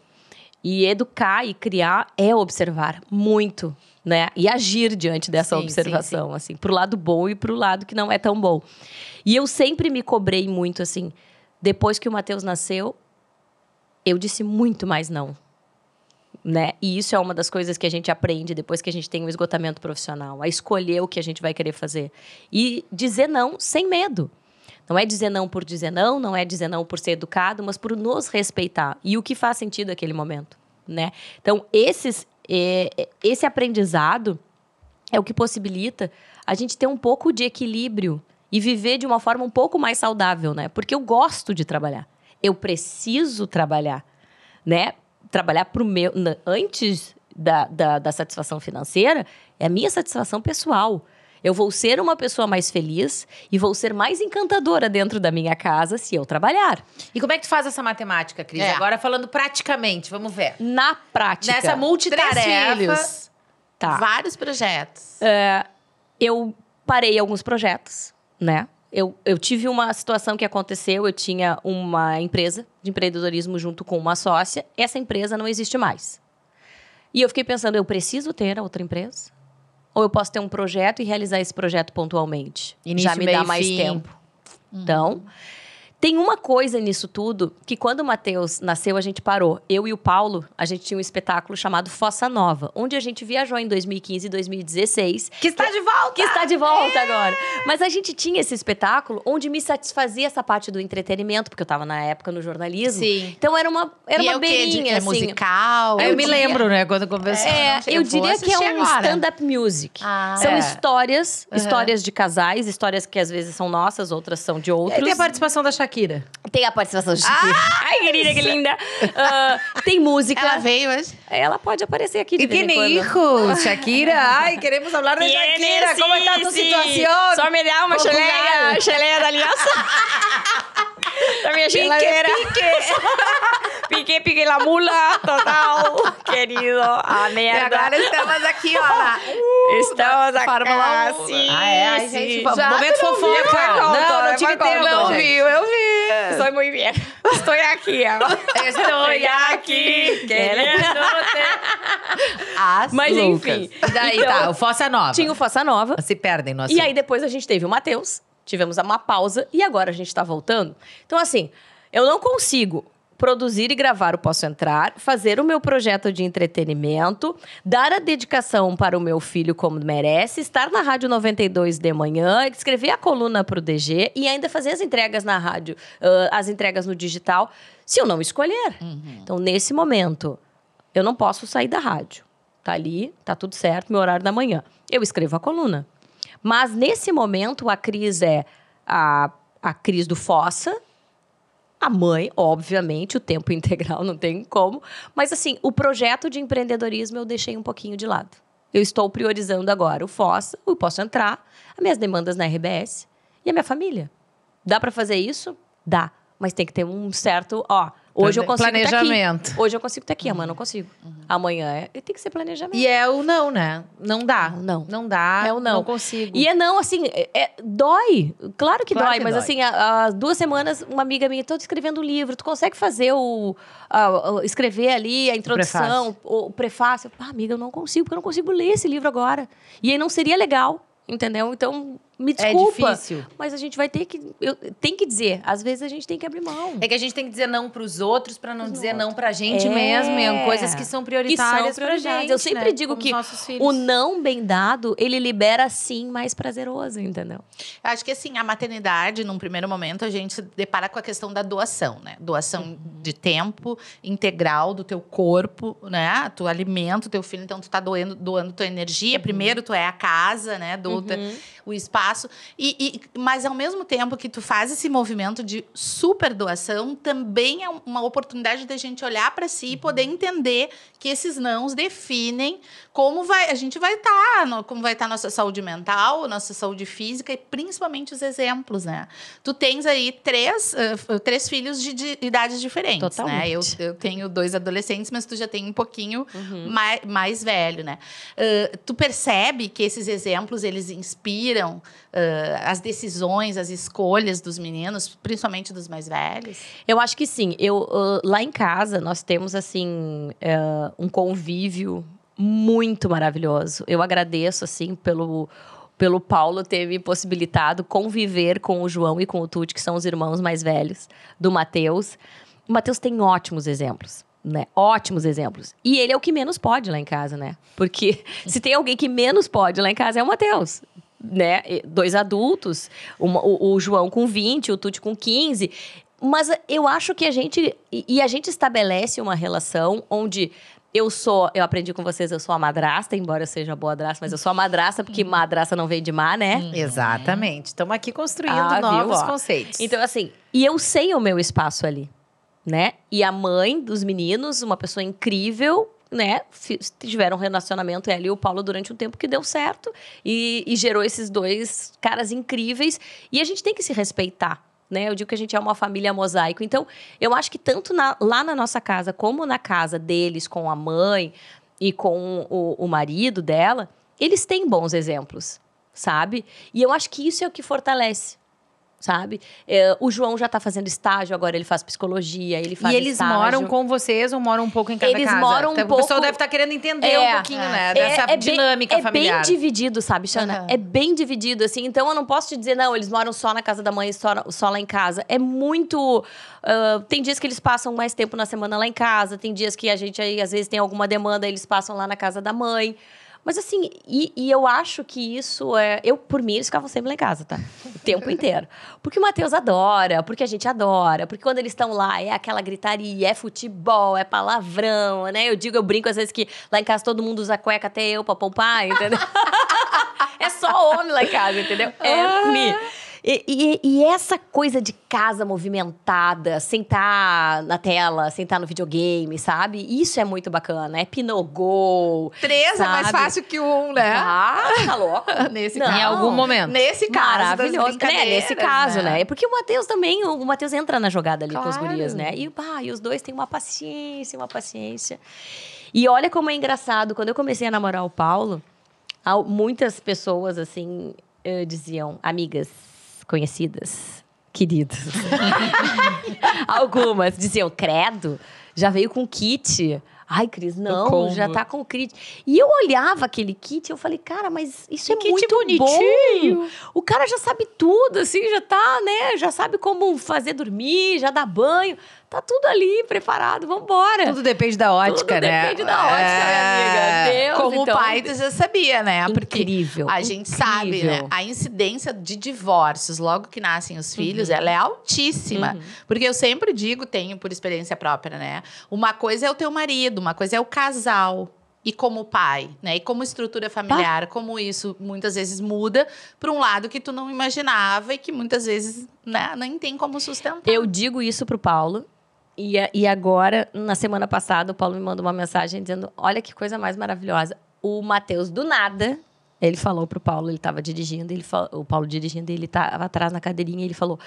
E educar e criar é observar muito, né? E agir diante dessa sim, observação, sim, sim. assim, pro lado bom e pro lado que não é tão bom. E eu sempre me cobrei muito, assim, depois que o Matheus nasceu, eu disse muito mais não. Né? E isso é uma das coisas que a gente aprende depois que a gente tem um esgotamento profissional, a escolher o que a gente vai querer fazer e dizer não sem medo. Não é dizer não por dizer não, não é dizer não por ser educado, mas por nos respeitar. E o que faz sentido naquele momento, né? Então, esses, é, é, esse aprendizado é o que possibilita a gente ter um pouco de equilíbrio e viver de uma forma um pouco mais saudável, né? Porque eu gosto de trabalhar. Eu preciso trabalhar, né? Trabalhar o meu, antes da, da, da satisfação financeira é a minha satisfação pessoal. Eu vou ser uma pessoa mais feliz e vou ser mais encantadora dentro da minha casa se eu trabalhar. E como é que tu faz essa matemática, Cris? É. Agora falando praticamente, vamos ver. Na prática. Nessa multitarefa. Tá. Vários projetos. É, eu parei alguns projetos, né? Eu, eu tive uma situação que aconteceu, eu tinha uma empresa de empreendedorismo junto com uma sócia, essa empresa não existe mais. E eu fiquei pensando, eu preciso ter a outra empresa? Ou eu posso ter um projeto e realizar esse projeto pontualmente. Início, Já me dá mais fim. tempo. Uhum. Então, tem uma coisa nisso tudo que quando o Matheus nasceu, a gente parou. Eu e o Paulo, a gente tinha um espetáculo chamado Fossa Nova, onde a gente viajou em 2015 e 2016. Que está que, de volta! Que está de volta é! agora. Mas a gente tinha esse espetáculo onde me satisfazia essa parte do entretenimento, porque eu estava na época no jornalismo. Sim. Então era uma era e uma é beirinha, de, é assim. musical. Eu, eu me lembro, né, quando começou. É, eu, diria que é um stand up music. Ah, são é. histórias, uhum. histórias de casais, histórias que às vezes são nossas, outras são de outros. E tem a participação da Shakira Shakira? Tem a participação de ah! Shakira. Ah, Ai, querida, que linda. Uh, tem música. Ela veio hoje. Ela pode aparecer aqui de E tem tiene Shakira. Ai, queremos falar de Shakira. Tiene, Como está a sua situação? Só me dá uma cheleia, cheleia da aliança. da [laughs] minha chiqueira. Pique, [laughs] pique. pique, la mula, total. Querido, a merda. E agora estamos aqui, ó. Uh, estamos aqui. Fórmula 1. Sim, ah, é? ah, é, ai, sim. Gente, momento fofoca. Não, não, não tive tempo, Não, viu, eu vi. Estou muy bien. [laughs] Estoy aquí. Estoy aqui Querendo ter. Mas enfim. Então daí então, tá, o Fossa Nova. Tinha o Fossa Nova. Se perdem no assunto. E aí depois a gente teve o Matheus, tivemos uma pausa e agora a gente tá voltando. Então assim, eu não consigo produzir e gravar o Posso Entrar, fazer o meu projeto de entretenimento, dar a dedicação para o meu filho como merece, estar na Rádio 92 de manhã, escrever a coluna para o DG e ainda fazer as entregas na rádio, uh, as entregas no digital, se eu não escolher. Uhum. Então, nesse momento, eu não posso sair da rádio. Tá ali, tá tudo certo, meu horário da manhã. Eu escrevo a coluna. Mas nesse momento, a crise é a, a crise do Fossa, a mãe, obviamente, o tempo [laughs] integral não tem como. Mas, assim, o projeto de empreendedorismo eu deixei um pouquinho de lado. Eu estou priorizando agora o FOSS, o Posso Entrar, as minhas demandas na RBS e a minha família. Dá para fazer isso? Dá. Mas tem que ter um certo, ó, Hoje eu consigo tá planejamento. aqui. Hoje eu consigo estar tá aqui, amanhã não consigo. Uhum. Amanhã é, tem que ser planejamento. E é o não, né? Não dá. Não. Não dá. É o não. Não consigo. E é não, assim, é, é dói. Claro que claro dói, que mas dói. assim, há, há, duas semanas, uma amiga minha, tô escrevendo um livro, tu consegue fazer o. A, a, escrever ali a introdução, o prefácio. O, o prefácio. Ah, amiga, eu não consigo, porque eu não consigo ler esse livro agora. E aí não seria legal, entendeu? Então, me é desculpa. É difícil. Mas a gente vai ter que. Eu, tem que dizer. Às vezes a gente tem que abrir mão. É que a gente tem que dizer não pros outros para não, dizer não pra gente é. mesmo. coisas que são prioritárias, para pra gente. Eu sempre né? digo Como que o não bem dado, ele libera sim mais prazeroso, entendeu? Acho que assim, a maternidade, num primeiro momento, a gente se depara com a questão da doação, né? Doação uhum. de tempo integral do teu corpo, né? Ah, tu alimenta o teu filho, então tu tá doendo, doando tua energia. Uhum. Primeiro tu é a casa, né? Do, uhum. o espaço e, e, mas ao mesmo tempo que tu faz esse movimento de super doação, também é uma oportunidade da gente olhar para si e poder uhum. entender que esses nãos definem como vai, a gente vai estar, tá, como vai estar tá nossa saúde mental, nossa saúde física e principalmente os exemplos, né? Tu tens aí três, uh, três filhos de, de, idades diferentes, Totalmente. né? Eu, eu, tenho dois adolescentes, mas tu já tem um pouquinho uhum. mais, mais velho, né? Uh, tu percebe que esses exemplos, eles inspiram, ah, as decisões, as escolhas dos meninos, principalmente dos mais velhos? Eu acho que sim. Eu, ah, lá em casa, nós temos, assim, ah, um convívio muito maravilhoso. Eu agradeço, assim, pelo pelo Paulo ter me possibilitado conviver com o João e com o Tuti, que são os irmãos mais velhos do Matheus. O Matheus tem ótimos exemplos. Né? Ótimos exemplos. E ele é o que menos pode lá em casa, né? Porque [laughs] se tem alguém que menos pode lá em casa é o Matheus né, dois adultos, uma, o, o João com 20, o Tuti com 15. Mas eu acho que a gente. E a gente estabelece uma relação onde eu sou, eu aprendi com vocês, eu sou a madrasta, embora eu seja boa madrasta, mas eu sou a madrasta, porque uhum. madrasta não vem de má, né? Uhum. Exatamente. Estamos aqui construindo ah, novos viu, conceitos. Então, assim, e eu sei o meu espaço ali, né? E a mãe dos meninos, uma pessoa incrível, né, tiveram um relacionamento ela é e o Paulo durante um tempo que deu certo e, e gerou esses dois caras incríveis. E a gente tem que se respeitar, né? Eu digo que a gente é uma família mosaico. Então, eu acho que tanto na, lá na nossa casa como na casa deles com a mãe e com o, o marido dela, eles têm bons exemplos, sabe? E eu acho que isso é o que fortalece sabe? É, o João já está fazendo estágio agora, ele faz psicologia, ele faz E eles estágio. moram com vocês ou moram um pouco em cada eles casa? Eles moram um então, pouco... O pessoal deve estar tá querendo entender é, um pouquinho, né, é. né? Dessa é, dinâmica é bem, familiar. É bem dividido, sabe, Xana? Uhum. É bem dividido, assim. Então, eu não posso te dizer, não, eles moram só na casa da mãe, só, só lá em casa. É muito... Uh, tem dias que eles passam mais tempo na semana lá em casa, tem dias que a gente, aí, às vezes, tem alguma demanda, eles passam lá na casa da mãe. Mas assim, e, e, eu acho que isso é. Eu, por mim, eles ficavam sempre lá em casa, tá? O tempo inteiro. Porque o Matheus adora, porque a gente adora, porque quando eles estão lá é aquela gritaria, é futebol, é palavrão, né? Eu digo, eu brinco às vezes que lá em casa todo mundo usa cueca, até eu, pra poupar, entendeu? [laughs] é só homem lá em casa, entendeu? É ah. me. E, e, e, essa coisa de casa movimentada, sentar na tela, sentar no videogame, sabe? Isso é muito bacana. É Pinogol. Três sabe? é mais fácil que um, né? Ah, tá louco. [laughs] nesse Em algum momento. Nesse caso. Maravilhoso. Né? Nesse caso, né? né? É porque o Matheus também, o Matheus entra na jogada ali claro. com os gurias, né? E, pá, e os dois têm uma paciência, uma paciência. E olha como é engraçado, quando eu comecei a namorar o Paulo, muitas pessoas, assim, eh, diziam, amigas, conhecidas, queridas, [laughs] algumas diziam credo, já veio com kit. Ai, Cris, não, já tá com kit. E eu olhava aquele kit e eu falei, cara, mas isso que é muito bonitinho. bom. O cara já sabe tudo, assim, já tá, né? Já sabe como fazer dormir, já dá banho. Tá tudo ali preparado, vambora. Tudo depende da ótica, tudo né? Depende da ótica, é... minha amiga. Deus, Como então... pai, você já sabia, né? Porque incrível. A gente incrível. sabe, né? A incidência de divórcios logo que nascem os filhos, uhum. ela é altíssima. Uhum. Porque eu sempre digo, tenho por experiência própria, né? Uma coisa é o teu marido, uma coisa é o casal e como pai, né? E como estrutura familiar, tá. como isso muitas vezes muda para um lado que tu não imaginava e que muitas vezes né, nem tem como sustentar. Eu digo isso pro Paulo e, e agora, na semana passada, o Paulo me mandou uma mensagem dizendo: Olha que coisa mais maravilhosa. O Matheus, do nada, ele falou pro Paulo, ele estava dirigindo, ele falou, o Paulo dirigindo, ele estava atrás na cadeirinha, ele falou: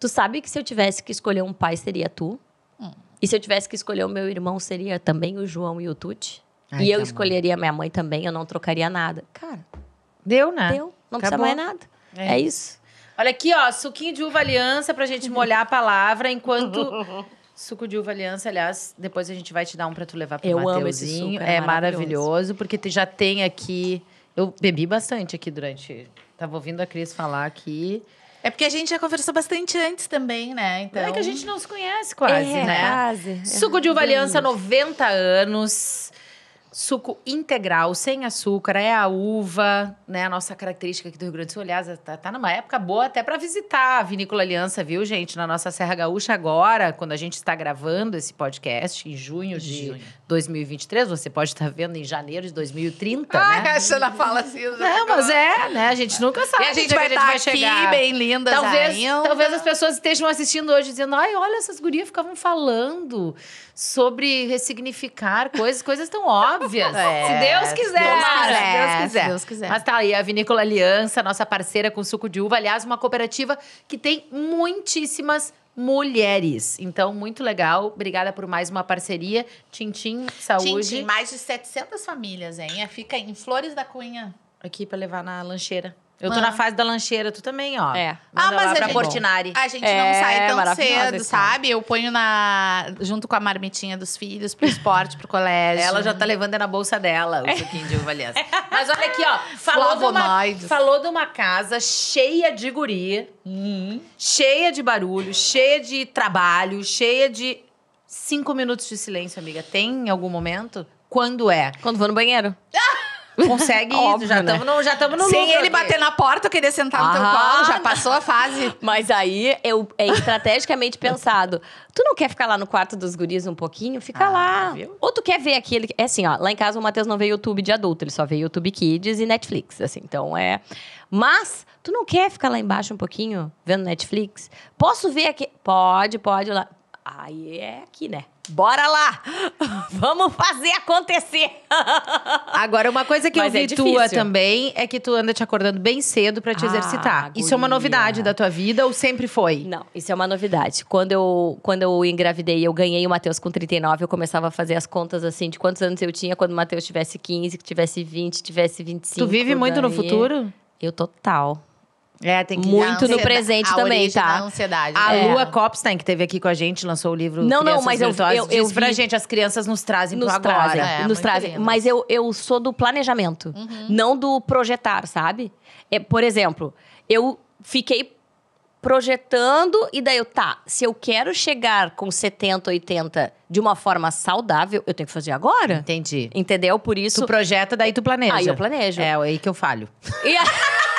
Tu sabe que se eu tivesse que escolher um pai, seria tu? Hum. E se eu tivesse que escolher o meu irmão, seria também o João e o Tuti? e eu tá escolheria mãe. minha mãe também, eu não trocaria nada. Cara. Deu, né? Deu. Não Acabou. precisa mais nada. É. é isso. Olha aqui, ó, suquinho de uva aliança pra gente molhar a palavra enquanto [laughs] Suco de uva aliança, aliás, depois a gente vai te dar um para tu levar pro Eu Mateuzinho. amo esse suco, é, é maravilhoso. maravilhoso, porque tu já tem aqui. Eu bebi bastante aqui durante. Tava ouvindo a Cris falar aqui. É porque a gente já conversou bastante antes também, né? Então... É que a gente não se conhece quase, é, né? Quase. É suco de uva aliança, 90 anos. Suco integral, sem açúcar, é a uva, né? A nossa característica aqui do Rio Grande do Sul. Aliás, tá, tá numa época boa até para visitar a Vinícola Aliança, viu, gente? Na nossa Serra Gaúcha agora, quando a gente está gravando esse podcast, em junho de junho. 2023, você pode estar tá vendo em janeiro de 2030. Ah, né? a Xana fala assim. Né? Não, mas é, né? A gente nunca sabe. E a é gente vai estar tá aqui, chegar. bem linda, talvez, ainda. talvez as pessoas estejam assistindo hoje dizendo: ai, olha, essas gurias ficavam falando sobre ressignificar coisas, coisas tão óbvias. É, se Deus quiser. Tomara, se Deus é, quiser. Se Deus quiser. Mas tá aí a Vinícola Aliança, nossa parceira com suco de uva, aliás, uma cooperativa que tem muitíssimas mulheres. Então, muito legal. Obrigada por mais uma parceria. Tintim, saúde. Tintim, mais de 700 famílias, hein? Fica em Flores da Cunha. Aqui para levar na lancheira. Eu tô Mano. na fase da lancheira, tu também, ó. É. ah, mas pra a Portinari. A gente é, não sai tão cedo, sabe? Eu ponho na junto com a marmitinha dos filhos pro esporte, pro colégio. Ela já tá levando na bolsa dela o suquinho de uva [laughs] Mas olha aqui, ó. Falou de, uma, falou de uma casa cheia de guri, hum. cheia de barulho, cheia de trabalho, cheia de cinco minutos de silêncio, amiga. Tem em algum momento? Quando é? Quando vou no banheiro. Ah! [laughs] Consegue [laughs] Óbvio, já estamos né? no, já no Sem lucro, ele aqui. bater na porta, eu querer sentar ah, no teu colo, já passou a fase. [laughs] Mas aí eu, é estrategicamente pensado. Tu não quer ficar lá no quarto dos guris um pouquinho? Fica ah, lá. Viu? Ou tu quer ver aquele. É assim, ó, lá em casa o Matheus não vê YouTube de adulto, ele só vê YouTube Kids e Netflix, assim, então é. Mas tu não quer ficar lá embaixo um pouquinho vendo Netflix? Posso ver aqui? Pode, pode lá. Aí é aqui, né? Bora lá! [laughs] Vamos fazer acontecer! [laughs] Agora, uma coisa que Mas eu é vi é tua também é que tu anda te acordando bem cedo para te ah, exercitar. Isso é uma novidade da tua vida ou sempre foi? Não, isso é uma novidade. Quando eu, quando eu engravidei, eu ganhei o Matheus com 39, eu começava a fazer as contas assim de quantos anos eu tinha quando o Matheus tivesse 15, que tivesse 20, tivesse 25. Tu vive muito daí... no futuro? Eu total. É, tem que Muito no presente a também, tá? ansiedade. A né? é. Lua Copstein, que teve aqui com a gente, lançou o livro Não, crianças não, mas eu, eu, eu vi... pra gente, as crianças nos trazem nos pro agora. Trazem, é, nos trazem. Lindo. Mas eu, eu sou do planejamento, uhum. não do projetar, sabe? É, por exemplo, eu fiquei projetando e daí eu, tá, se eu quero chegar com 70, 80 de uma forma saudável, eu tenho que fazer agora. Entendi. Entendeu? Por isso... Tu projeta, daí tu planeja. Aí eu planejo. É, é aí que eu falho. E a... [laughs]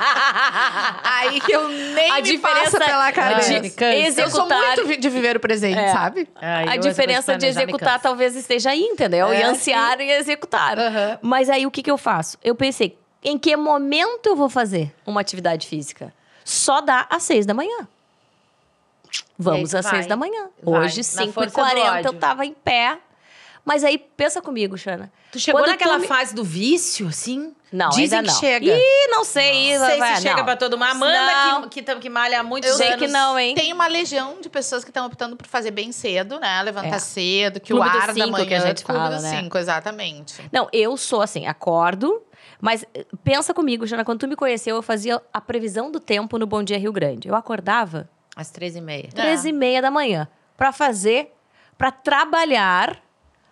[laughs] Aí que eu nem a diferença pela cara De executar... Eu sou muito de viver o presente, é. sabe? a diferença de executar talvez esteja aí, entendeu? É, e ansiar e executar. Uhum. Mas aí o que, que eu faço? Eu pensei, em que momento eu vou fazer uma atividade física? Só dá às seis da manhã. Vamos é, às vai, seis da manhã. Hoje, 5h40, eu tava em pé mas aí, pensa comigo, Xana. Tu chegou Quando naquela tu... fase do vício, assim? Não, Dizem ainda não. que chega. Ih, não sei. Não sei vai, se não. chega pra todo mundo. Amanda, que, que, que, malha há muitos Eu anos. sei que não, hein? Tem uma legião de pessoas que estão optando por fazer bem cedo, né? Levantar é. cedo, que Clube o ar cinco, da manhã. que a gente Clube fala, né? cinco, exatamente. Não, eu sou assim, acordo, mas eh, pensa comigo, Jana, quando tu me conheceu, eu fazia a previsão do tempo no Bom Dia Rio Grande. Eu acordava... Às três e meia. Três é. e meia da manhã. Pra fazer, pra trabalhar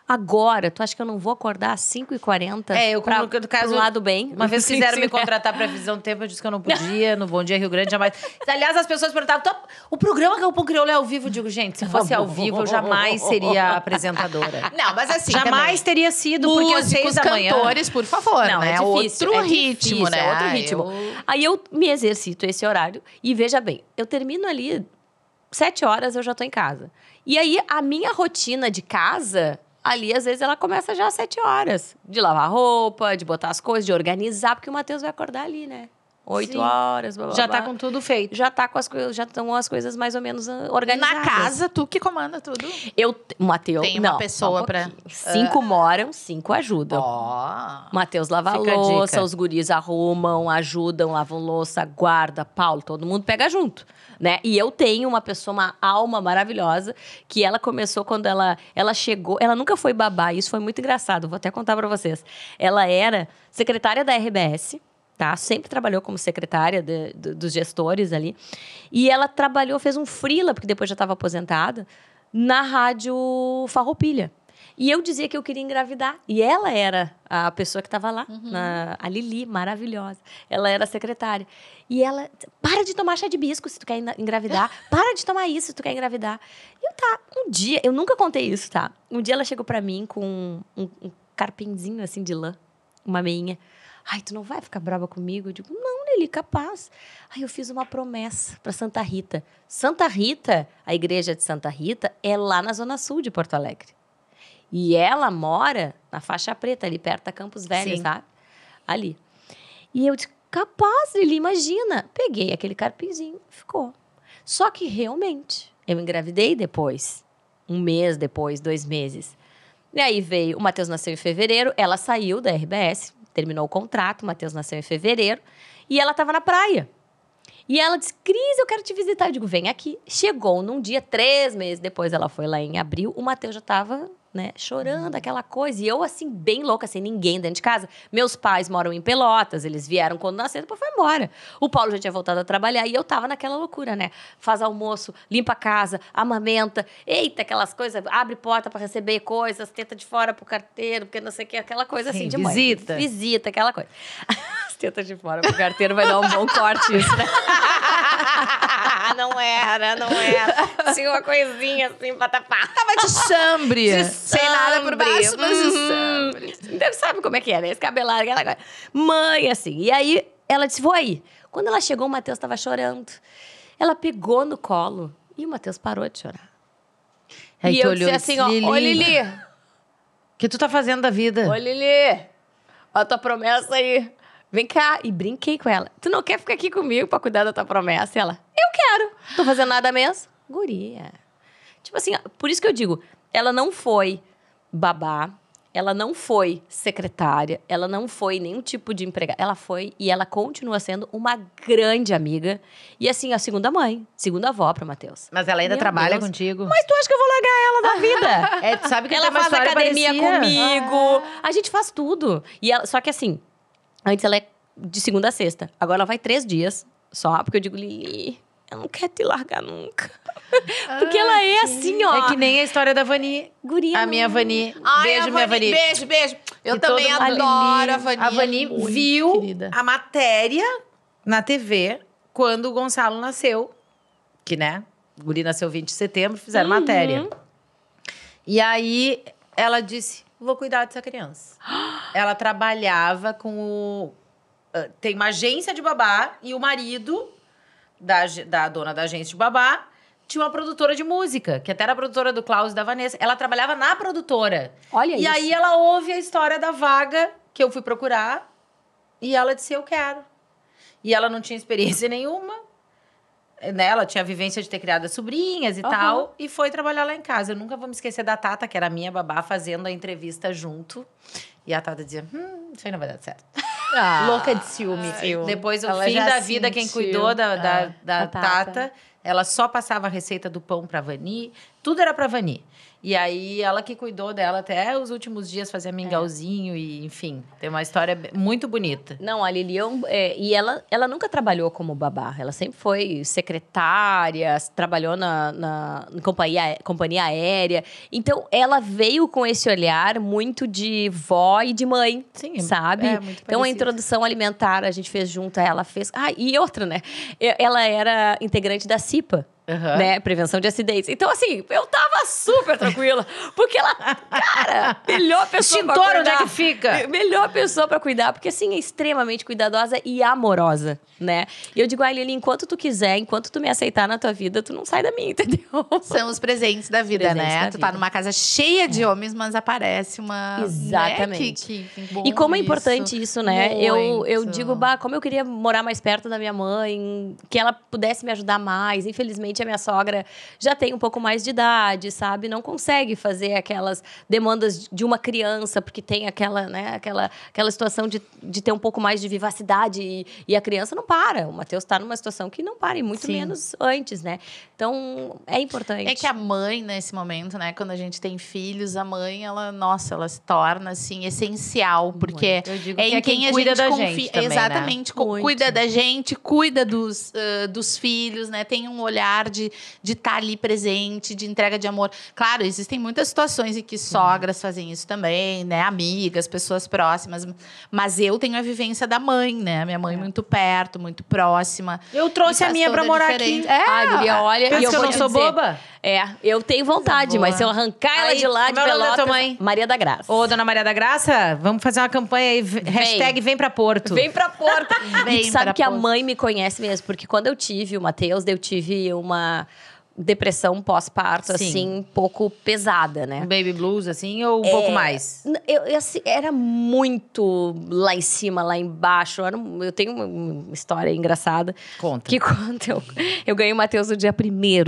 agora. Tu acha que eu não vou acordar às 5h40? É, eu pra, no caso, pro lado bem. Uma vez [laughs] quiseram me contratar pra visão tempo, eu disse que eu não podia, no Bom Dia Rio Grande jamais. Aliás, as pessoas perguntavam: o programa que eu Crioulo é ao vivo? Eu digo, gente, se fosse ao vivo, eu jamais seria apresentadora. [laughs] Não, mas assim. Jamais também. teria sido, Músicos, às seis da manhã. cantores, por favor. Não, né? é, difícil, outro é ritmo, difícil, né? É outro ritmo. Aí eu me exercito esse horário e veja bem, eu termino ali sete horas eu já tô em casa. E aí, a minha rotina de casa ali, às vezes, ela começa já às sete horas. De lavar roupa, de botar as coisas, de organizar, porque o Matheus vai acordar ali, né? oito horas, blá, blá, Já tá blá. com tudo feito. Já tá com as coisas, já estão as coisas mais ou menos ah, organizadas. Na casa, tu que comanda tudo. Eu, Matheus, tem uma pessoa um para ah. cinco uh... moram, cinco ajudam. Oh. Matheus lava louça, os guris arrumam, ajudam, lavam louça, guarda, Paulo, todo mundo pega junto, né? E eu tenho uma pessoa, uma alma maravilhosa, que ela começou quando ela ela chegou, ela nunca foi babá, isso foi muito engraçado, vou até contar para vocês. Ela era secretária da RBS tá? Sempre trabalhou como secretária de, de, dos gestores ali. E ela trabalhou, fez um frila, porque depois já estava aposentada, na rádio Farroupilha. E eu dizia que eu queria engravidar. E ela era a pessoa que estava lá, uhum. na, a Lili, maravilhosa. Ela era a secretária. E ela, para de tomar chá de bisco se tu quer engravidar. [laughs] Para de tomar isso se tu quer engravidar. E eu, tá, um dia, eu nunca contei isso, tá? Um dia ela chegou para mim com um, um assim, de lã, uma meinha. Ai, tu não vai ficar brava comigo? Eu digo, não, Lili, capaz. Aí eu fiz uma promessa para Santa Rita. Santa Rita, a igreja de Santa Rita, é lá na Zona Sul de Porto Alegre. E ela mora na faixa preta, ali perto da Campos Velhos, sabe? Ali. E eu disse, capaz, Lili, imagina. Peguei aquele carpinzinho, ficou. Só que realmente, eu engravidei depois. Um mês depois, dois meses. E aí veio, o Matheus nasceu em fevereiro, ela saiu da RBS, terminou o contrato, o Matheus nasceu em fevereiro, e ela estava na praia. E ela disse: Cris, eu quero te visitar. Eu digo: vem aqui. Chegou num dia, três meses depois, ela foi lá em abril, o Matheus já estava né? Chorando uhum. aquela coisa. E eu, assim, bem louca, sem ninguém dentro de casa. Meus pais moram em Pelotas, eles vieram quando nasceram, depois foi embora. O Paulo já tinha voltado a trabalhar e eu tava naquela loucura, né? Faz almoço, limpa a casa, amamenta, eita, aquelas coisas, abre porta para receber coisas, tenta de fora pro carteiro, porque não sei o que, aquela coisa assim, Sim, assim de visita. mãe. Visita. Visita, aquela coisa. [laughs] tetas de fora pro carteiro, vai dar um bom corte isso, né? [laughs] não era, não era. Tinha assim, uma coisinha assim pra tapar. Tava de chambre. De Sem nada por baixo, mas de chambre. Uhum. Deve saber como é que é, Esse cabelado, aquela coisa. Mãe, assim. E aí, ela disse, vou aí. Quando ela chegou, o Matheus tava chorando. Ela pegou no colo e o Matheus parou de chorar. Aí e eu olhou, disse assim, ó, Lili, ô Lili. O que tu tá fazendo da vida? Ô Lili, ó a tua promessa aí vem cá. E brinquei com ela. Tu não quer ficar aqui comigo pra cuidar da tua promessa? E ela, eu quero. Tô fazendo nada mesmo. Guria. Tipo assim, por isso que eu digo, ela não foi babá, ela não foi secretária, ela não foi nenhum tipo de empregada. Ela foi e ela continua sendo uma grande amiga. E assim, a segunda mãe, segunda avó para Matheus. Mas ela ainda Meu trabalha Deus. contigo. Mas tu acha que eu vou largar ela da vida? [laughs] é, sabe que ela faz academia parecia. comigo. Ah. A gente faz tudo. E ela, só que assim, Antes ela é de segunda a sexta. Agora ela vai três dias só, porque eu digo, Lili, eu não quero te largar nunca. [laughs] Porque ah, ela é assim, ó. É que nem a história da Vani. Guria. A minha Vani. Ai, beijo, minha Vani. Beijo, beijo. Eu e também adoro a Vani. A Vani viu querida. a matéria na TV quando o Gonçalo nasceu. Que, né? O Guri nasceu 20 de setembro, fizeram uhum. matéria. E aí ela disse: vou cuidar dessa criança. Ela trabalhava com o. Ah, tem uma agência de babá e o marido da, da dona da agência de babá tinha uma produtora de música, que até era produtora do Klaus e da Vanessa. Ela trabalhava na produtora. Olha e isso. E aí ela ouve a história da vaga que eu fui procurar e ela disse: Eu quero. E ela não tinha experiência [laughs] nenhuma, né, ela tinha a vivência de ter criado as sobrinhas e uhum. tal, e foi trabalhar lá em casa. Eu nunca vou me esquecer da Tata, que era minha babá, fazendo a entrevista junto. E a Tata dizia: hum, isso aí não vai dar certo. Ah, Louca de ciúme. Depois, o ela fim da vida, sentiu. quem cuidou da, da, ah, da Tata, Tata, ela só passava a receita do pão pra Vani, tudo era pra Vani. E aí ela que cuidou dela até os últimos dias, fazia mingauzinho é. e enfim, tem uma história muito bonita. Não, a Lilian, é, é, e ela, ela nunca trabalhou como babá, ela sempre foi secretária, trabalhou na, na, na companhia, companhia aérea. Então ela veio com esse olhar muito de vó e de mãe, Sim, sabe? É, muito então a introdução alimentar a gente fez junto, ela fez. Ah, e outra, né? Ela era integrante da CIPA. Uhum. né? Prevenção de acidentes. Então, assim, eu tava super tranquila, porque ela, cara, melhor pessoa Extintor, pra cuidar. onde é que fica? Melhor pessoa para cuidar, porque assim, é extremamente cuidadosa e amorosa, né? E eu digo, ai, Lili, enquanto tu quiser, enquanto tu me aceitar na tua vida, tu não sai da minha, [laughs] entendeu? São os presentes da vida, presentes né? Da tu tá vida. tá numa casa cheia de homens, mas aparece uma... Exatamente. Né? Que, que é e como é importante isso, isso né? Eu, eu digo, bah, como eu queria morar mais perto da minha mãe, que ela pudesse me ajudar mais, infelizmente a minha sogra já tem um pouco mais de idade, sabe? Não consegue fazer aquelas demandas de uma criança, porque tem aquela, né, aquela, aquela situação de, de ter um pouco mais de vivacidade e, e a criança não para. O Matheus está numa situação que não para, e muito Sim. menos antes, né? Então, é importante. É que a mãe, nesse momento, né, quando a gente tem filhos, a mãe, ela, nossa, ela se torna assim essencial, porque é em é quem, quem cuida a gente da confia, gente né? exatamente, né? cuida da gente, cuida dos, uh, dos filhos, né? Tem um olhar de estar de tá ali presente, de entrega de amor. Claro, existem muitas situações em que sogras fazem isso também, né? Amigas, pessoas próximas. Mas eu tenho a vivência da mãe, né? Minha mãe é. muito perto, muito próxima. Eu trouxe a minha para morar diferente. aqui. É, Ai, olha. Pensa e eu, que eu não sou dizer, boba? É, eu tenho vontade, mas se eu arrancar aí, ela de lá, de é Pelotas, mãe? Maria da Graça. Ô, dona Maria da Graça, vamos fazer uma campanha aí, vem. hashtag vem pra Porto. Vem pra Porto. [laughs] vem e sabe que Porto. a mãe me conhece mesmo, porque quando eu tive o Matheus, eu tive uma uma depressão pós-parto, assim, um pouco pesada, né? Baby blues, assim, ou um é, pouco mais? Eu, eu assim, era muito lá em cima, lá embaixo. Eu, era, eu tenho uma história engraçada. Conta. Que [laughs] quando eu, eu ganhei o Matheus no dia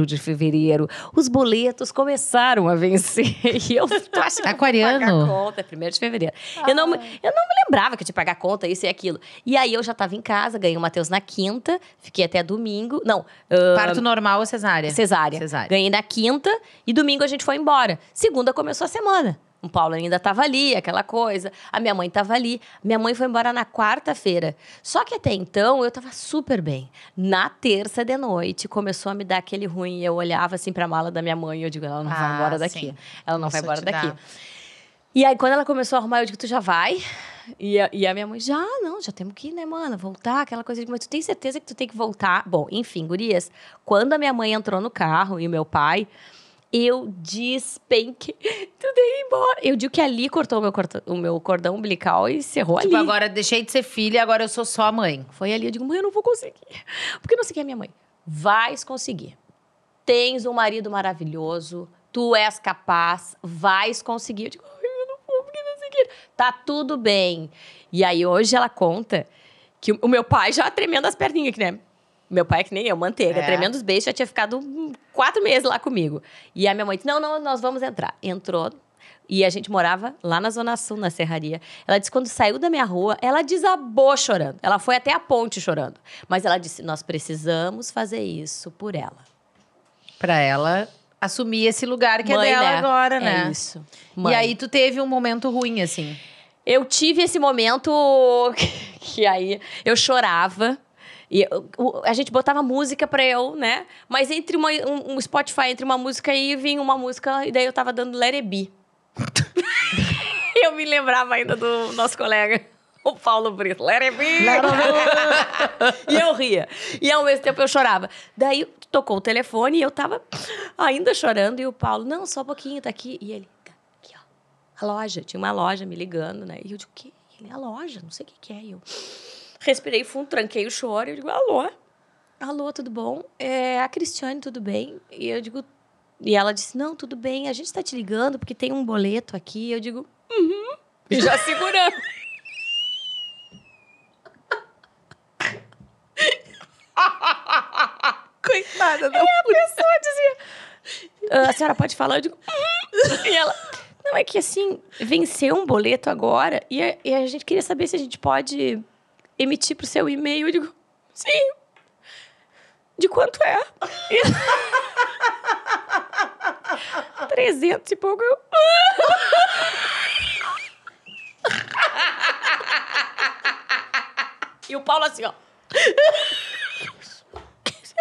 1 de fevereiro, os boletos começaram a vencer. [laughs] E eu tô achando é Aquariano. que pagar conta, é 1 de fevereiro. Ah. Eu, não, ah. eu não me lembrava que eu tinha que pagar conta, isso e aquilo. E aí eu já tava em casa, ganhei o Matheus na quinta, fiquei até domingo. Não. Uh, Parto normal ou cesárea? Cesárea cesárea. cesárea. Ganhei na quinta e domingo a gente foi embora. Segunda começou a semana. O Paulo ainda estava ali, aquela coisa. A minha mãe estava ali. Minha mãe foi embora na quarta-feira. Só que até então eu estava super bem. Na terça de noite começou a me dar aquele ruim. Eu olhava assim para a mala da minha mãe e eu digo: ela não ah, vai embora daqui. Sim. Ela não vai embora daqui. E aí, quando ela começou a arrumar, eu digo, tu já vai? E a, e a minha mãe, já, não, já temos que ir, né, mana? Voltar, aquela coisa. Mas tu tem certeza que tu tem que voltar? Bom, enfim, gurias, quando a minha mãe entrou no carro e o meu pai, eu despenquei. [laughs] Tudo ia embora. Eu digo que ali cortou o meu, cordão, o meu cordão umbilical e cerrou tipo, ali. Tipo, agora deixei de ser filha, agora eu sou só a mãe. Foi ali, eu digo, mãe, eu não vou conseguir. Porque não sei quem é minha mãe. Vais conseguir. Tens um marido maravilhoso, tu és capaz, vais conseguir. Eu digo, tá tudo bem. E aí hoje ela conta que o meu pai já tremendo as perninhas aqui, né? Meu pai, é que nem eu, manteiga, é. tremendo os beijos, já tinha ficado quatro meses lá comigo. E a minha mãe disse: Não, não, nós vamos entrar. Entrou. E a gente morava lá na Zona Sul, na Serraria. Ela disse: quando saiu da minha rua, ela desabou chorando. Ela foi até a ponte chorando. Mas ela disse: Nós precisamos fazer isso por ela. Para ela assumir esse lugar que é Mãe, é dela né? agora, é né? É isso. Mãe. E aí tu teve um momento ruim, assim. Eu tive esse momento [laughs] que aí eu chorava. E a gente botava música pra eu, né? Mas entre uma, um, um, Spotify, entre uma música e vinha uma música, e daí eu tava dando Let It Be. [laughs] eu me lembrava ainda do nosso colega. O Paulo Brito, let it be! [laughs] e eu ria. E ao mesmo tempo eu chorava. Daí Tocou o telefone e eu tava ainda chorando. E o Paulo, não, só um pouquinho, tá aqui. E ele, tá aqui, ó. A loja. Tinha uma loja me ligando, né? E eu digo, o quê? Ele, é a loja, não sei o que, que é. E eu respirei fundo, tranquei o choro. Eu digo, alô? Alô, tudo bom? É, a Cristiane, tudo bem? E eu digo, e ela disse, não, tudo bem, a gente tá te ligando porque tem um boleto aqui. E eu digo, uhum. E já segurando. Coitada da E a pessoa dizia: ah, A senhora pode falar? Eu digo: uhum. E ela. Não, é que assim, venceu um boleto agora e a, e a gente queria saber se a gente pode emitir pro seu e-mail. Eu digo: Sim. De quanto é? 300 [laughs] e pouco. Eu... e o Paulo assim, ó. [laughs] [laughs]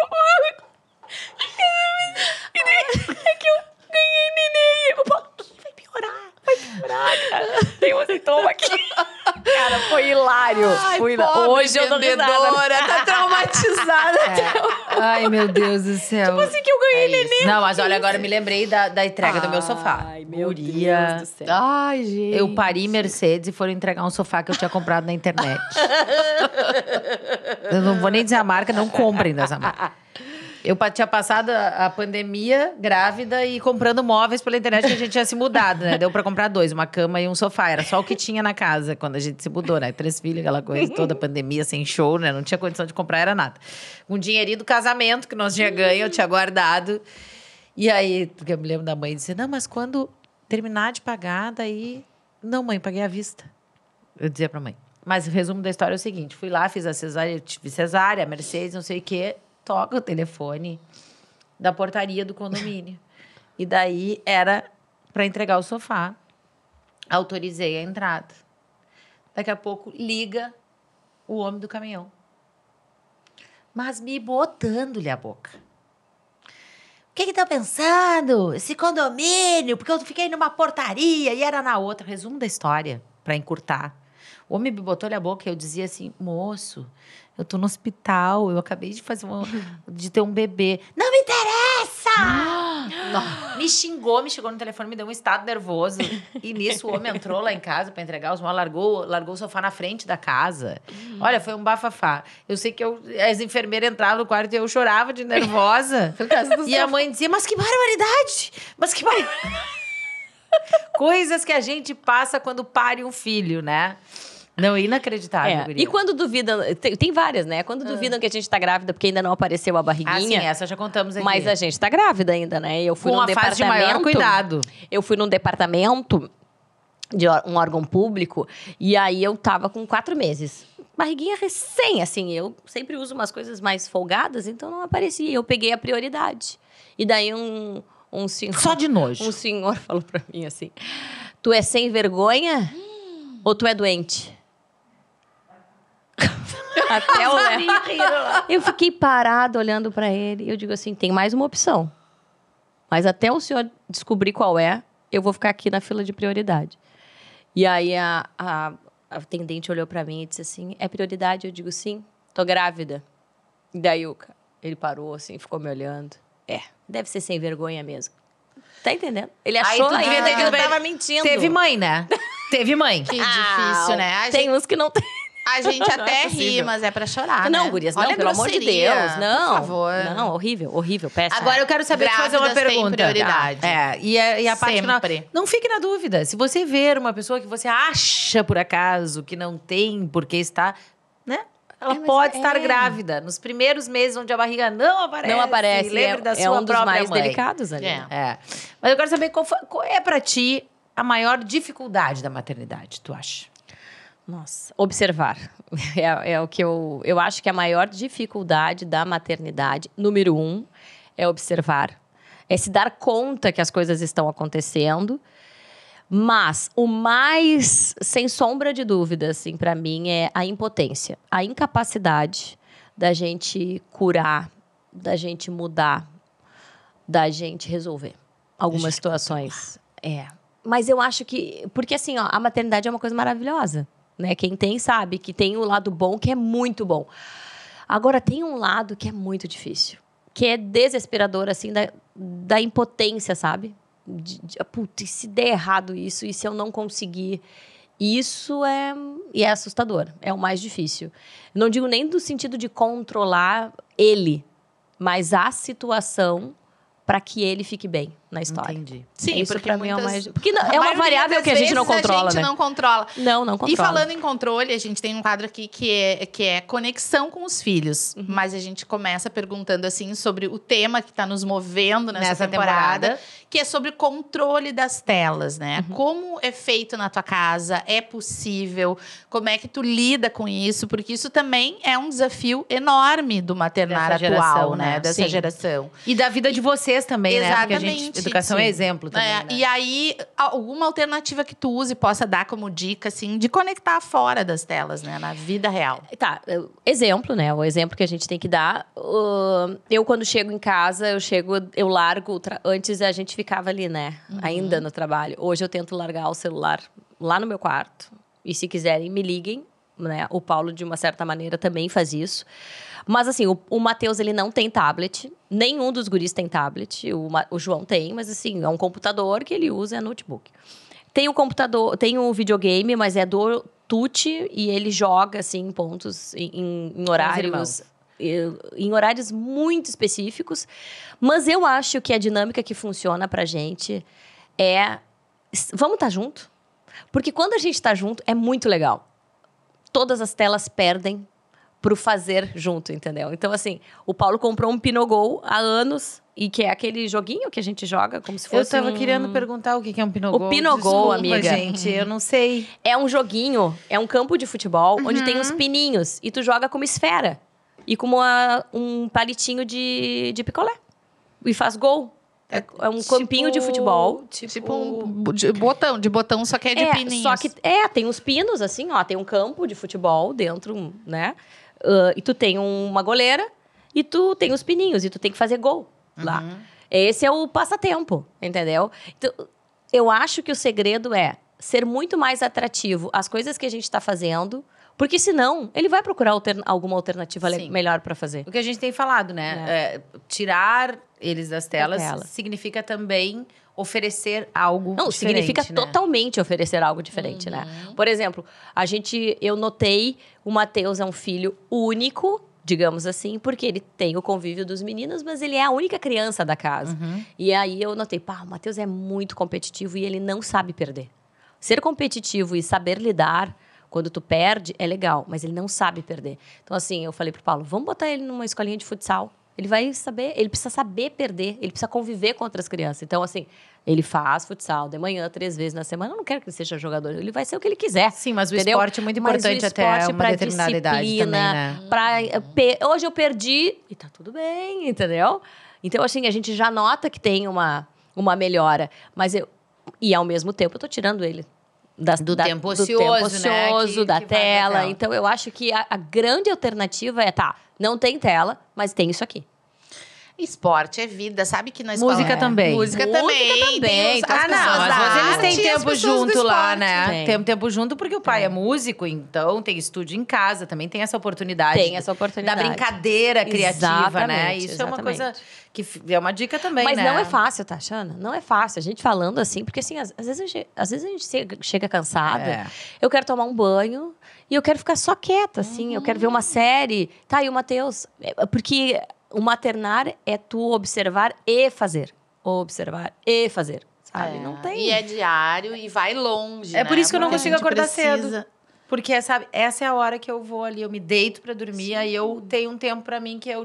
É que eu ganhei neném. Eu, pô, vai piorar. Caraca, tem um sintoma aqui. Cara, foi hilário. Ai, foi pobre, Hoje eu não vendedora, tá traumatizada. [laughs] É. Ai, meu Deus do céu. Tipo assim que eu ganhei é neném. Não, mas olha, agora me lembrei da, da entrega Ai, do meu sofá. Ai, meu Uria. Deus do céu. Ai, gente. Eu pari Mercedes e foram entregar um sofá que eu tinha comprado na internet. [laughs] eu não vou nem dizer a marca, não comprem dessa marca. Eu tinha passado a pandemia grávida e comprando móveis pela internet, que a gente tinha se mudado, né? Deu para comprar dois, uma cama e um sofá. Era só o que tinha na casa quando a gente se mudou, né? Três filhos, aquela coisa toda, pandemia, sem show, né? Não tinha condição de comprar, era nada. Um dinheirinho do casamento que nós tinha ganho, eu tinha guardado. E aí, porque eu me lembro da mãe dizer: Não, mas quando terminar de pagar, daí. Não, mãe, paguei à vista. Eu dizia pra mãe. Mas o resumo da história é o seguinte: fui lá, fiz a cesárea, tive cesárea, Mercedes, não sei o quê toca o telefone da portaria do condomínio. e daí era para entregar o sofá. Autorizei a entrada. Daqui a pouco liga o homem do caminhão. Mas me botando-lhe a boca. O que que tá pensando? Esse condomínio, porque eu fiquei numa portaria e era na outra. Resumo da história, para encurtar. O homem me botou a boca, e eu dizia assim, moço, eu tô no hospital, eu acabei de fazer uma, [laughs] de ter um bebê. Não me interessa! [gasps] Me xingou, me chegou no telefone, me deu um estado nervoso. E nisso o homem entrou lá em casa para entregar os mal, largou, largou o sofá na frente da casa. Uhum. Olha, foi um bafafá. Eu sei que eu, as enfermeiras entravam no quarto e eu chorava de nervosa. [laughs] e a mãe dizia: Mas que barbaridade! Mas que barbaridade! [laughs] Coisas que a gente passa quando pare um filho, né? Não, inacreditável. É. E quando duvidam, tem, tem, várias, né? Quando ah. duvidam ah. que a gente tá grávida porque ainda não apareceu a barriguinha. Ah, sim, essa já contamos aqui. Mas a gente tá grávida ainda, né? Eu fui Com num a departamento. Fase de maior cuidado. Eu fui num departamento de um órgão público e aí eu tava com quatro meses barriguinha recém, assim. Eu sempre uso umas coisas mais folgadas, então não aparecia. Eu peguei a prioridade. E daí um, um senhor. Só de nojo. Um senhor [laughs] falou para mim assim: Tu é sem vergonha hum. ou tu é doente? [laughs] Até o Léo. Eu fiquei parado olhando para ele. Eu digo assim: tem mais uma opção. Mas até o senhor descobrir qual é, eu vou ficar aqui na fila de prioridade. E aí a, a, a atendente olhou para mim e disse assim: é prioridade? Eu digo sim, tô grávida. E daí o, ele parou assim, ficou me olhando. É, deve ser sem vergonha mesmo. Tá entendendo? Ele achou aí, tu que eu tava mentindo. Teve mãe, né? Teve mãe. Que difícil, ah, né? A tem gente... uns que não tem. A gente [laughs] é até é ri, mas é pra chorar. Não, né? gurias, não, Olha pelo amor de Deus. Não. Por favor. Não, horrível, horrível, péssimo. Agora eu quero saber te fazer uma pergunta. prioridade. É, e a, e a parte Não, fique na dúvida. Se você ver uma pessoa que você acha, por acaso, que não tem porque está, né? ela é, pode é. estar grávida. Nos primeiros meses onde a barriga não aparece. Não aparece. Lembre é, da sua é um própria mais mãe. delicados ali. É. é. Mas eu quero saber qual, foi, qual é para ti a maior dificuldade da maternidade, tu acha? Nossa, observar. [laughs] É, é, o que eu, eu acho que a maior dificuldade da maternidade, número um, é observar. É se dar conta que as coisas estão acontecendo. Mas o mais, sem sombra de dúvida, assim, para mim, é a impotência, a incapacidade da gente curar, da gente mudar, da gente resolver algumas situações. É. Mas eu acho que. Porque assim, ó, a maternidade é uma coisa maravilhosa né? Quem tem sabe que tem um lado bom que é muito bom. Agora tem um lado que é muito difícil, que é desesperador assim da, da impotência, sabe? De, de, putz, se der errado isso e se eu não conseguir isso é e é assustador, é o mais difícil. Não digo nem do sentido de controlar ele, mas a situação para que ele fique bem na história. Entendi. Sim, isso é muitas... é mais. Porque não, é uma variável que a gente não controla. A gente né? não controla. Não, não controla. E falando em controle, a gente tem um quadro aqui que é, que é conexão com os filhos. Uhum. Mas a gente começa perguntando assim sobre o tema que está nos movendo nessa, nessa temporada, temporada, que é sobre controle das telas, né? Uhum. Como é feito na tua casa? É possível? Como é que tu lida com isso? Porque isso também é um desafio enorme do maternar atual, né? né? Dessa Sim. geração. E da vida de vocês também, né? Exatamente. né? Exatamente. Educação é sim. é exemplo também. É, né? E aí, alguma alternativa que tu use possa dar como dica, assim, de conectar fora das telas, né? Na vida real. Tá, exemplo, né? O exemplo que a gente tem que dar. Uh, eu, quando chego em casa, eu chego, eu largo. Antes a gente ficava ali, né? Uhum. Ainda no trabalho. Hoje eu tento largar o celular lá no meu quarto. E se quiserem, me liguem. Né? O Paulo, de uma certa maneira, também faz isso. Mas assim, o, o Matheus, ele não tem tablet. Nenhum dos guris tem tablet. O, o João tem, mas assim, é um computador que ele usa, é notebook. Tem o computador, tem o videogame, mas é do Tuti e ele joga, assim, pontos em, em horários eh, em horários muito específicos, mas eu acho que a dinâmica que funciona pra gente é vamos estar tá junto? Porque quando a gente está junto é muito legal. Todas as telas perdem pro fazer junto, entendeu? Então, assim, o Paulo comprou um Pinogol há anos. E que é aquele joguinho que a gente joga, como se fosse. Eu tava um... querendo perguntar o que é um Pinogol. O Pinogol, amiga. gente, eu não sei. É um joguinho, é um campo de futebol uhum. onde tem uhum. uns pininhos e tu joga como esfera e como uma, um palitinho de, de picolé. E faz gol. É, é um tipo, campinho de futebol. Tipo, tipo um de botão, de botão, só que é de é, pininhos. Só que, é, tem uns pinos, assim, ó. Tem um campo de futebol dentro, né? Uh, e tu tem uma goleira e tu tem os pininhos e tu tem que fazer gol uhum. lá. Esse é o passatempo, entendeu? Então, eu acho que o segredo é ser muito mais atrativo as coisas que a gente está fazendo porque senão, ele vai procurar alterna alguma alternativa melhor para fazer. O que a gente tem falado, né? É. É, tirar eles das telas tela. significa também oferecer algo Não, significa né? totalmente oferecer algo diferente, né? uhum. né? Por exemplo, a gente eu notei o Matheus é um filho único digamos assim, porque ele tem o convívio dos meninos, mas ele é a única criança da casa. Uhum. E aí eu notei, pá, o Matheus é muito competitivo e ele não sabe perder. Ser competitivo e saber lidar quando tu perde, é legal, mas ele não sabe perder. Então, assim, eu falei pro Paulo, vamos botar ele numa escolinha de futsal. Ele vai saber, ele precisa saber perder, ele precisa conviver com outras crianças. Então, assim, ele faz futsal de manhã, três vezes na semana. Eu não quero que ele seja jogador, ele vai ser o que ele quiser. Sim, mas o esporte é muito importante até uma determinada idade também, né? Pra, eh, hoje eu perdi e tá tudo bem, entendeu? Então, assim, a gente já nota que tem uma, uma melhora. Mas eu, e ao mesmo tempo eu tô tirando ele da, do, da, tempo ocioso, do tempo ocioso, né? da que, tela. Que tela. Então, eu acho que a, a grande alternativa é, tá, não tem tela, mas tem isso aqui. Esporte é vida, sabe que nós Música é. também. Música, Música também. também. Tem os, ah, não, mas eles têm tempo junto lá, né? Tem. tem tempo junto porque o pai é. é músico, então tem estúdio em casa, também tem essa oportunidade. Tem essa oportunidade. Da brincadeira criativa, né? exatamente, né? Isso exatamente. é uma coisa que é uma dica também, Mas né? não é fácil, tá, achando? Não é fácil. A gente falando assim, porque assim, às, às vezes, gente, às vezes a gente chega cansada, é. eu quero tomar um banho e eu quero ficar só quieta, assim, uhum. eu quero ver uma hum. série. Tá, e o Matheus? É, porque o maternar é tu observar e fazer. Observar e fazer, sabe? É. Não tem. E é diário e vai longe. É né? por isso que eu não consigo acordar precisa... cedo. Porque, sabe, essa é a hora que eu vou ali, eu me deito para dormir, Sim. aí eu tenho um tempo para mim que eu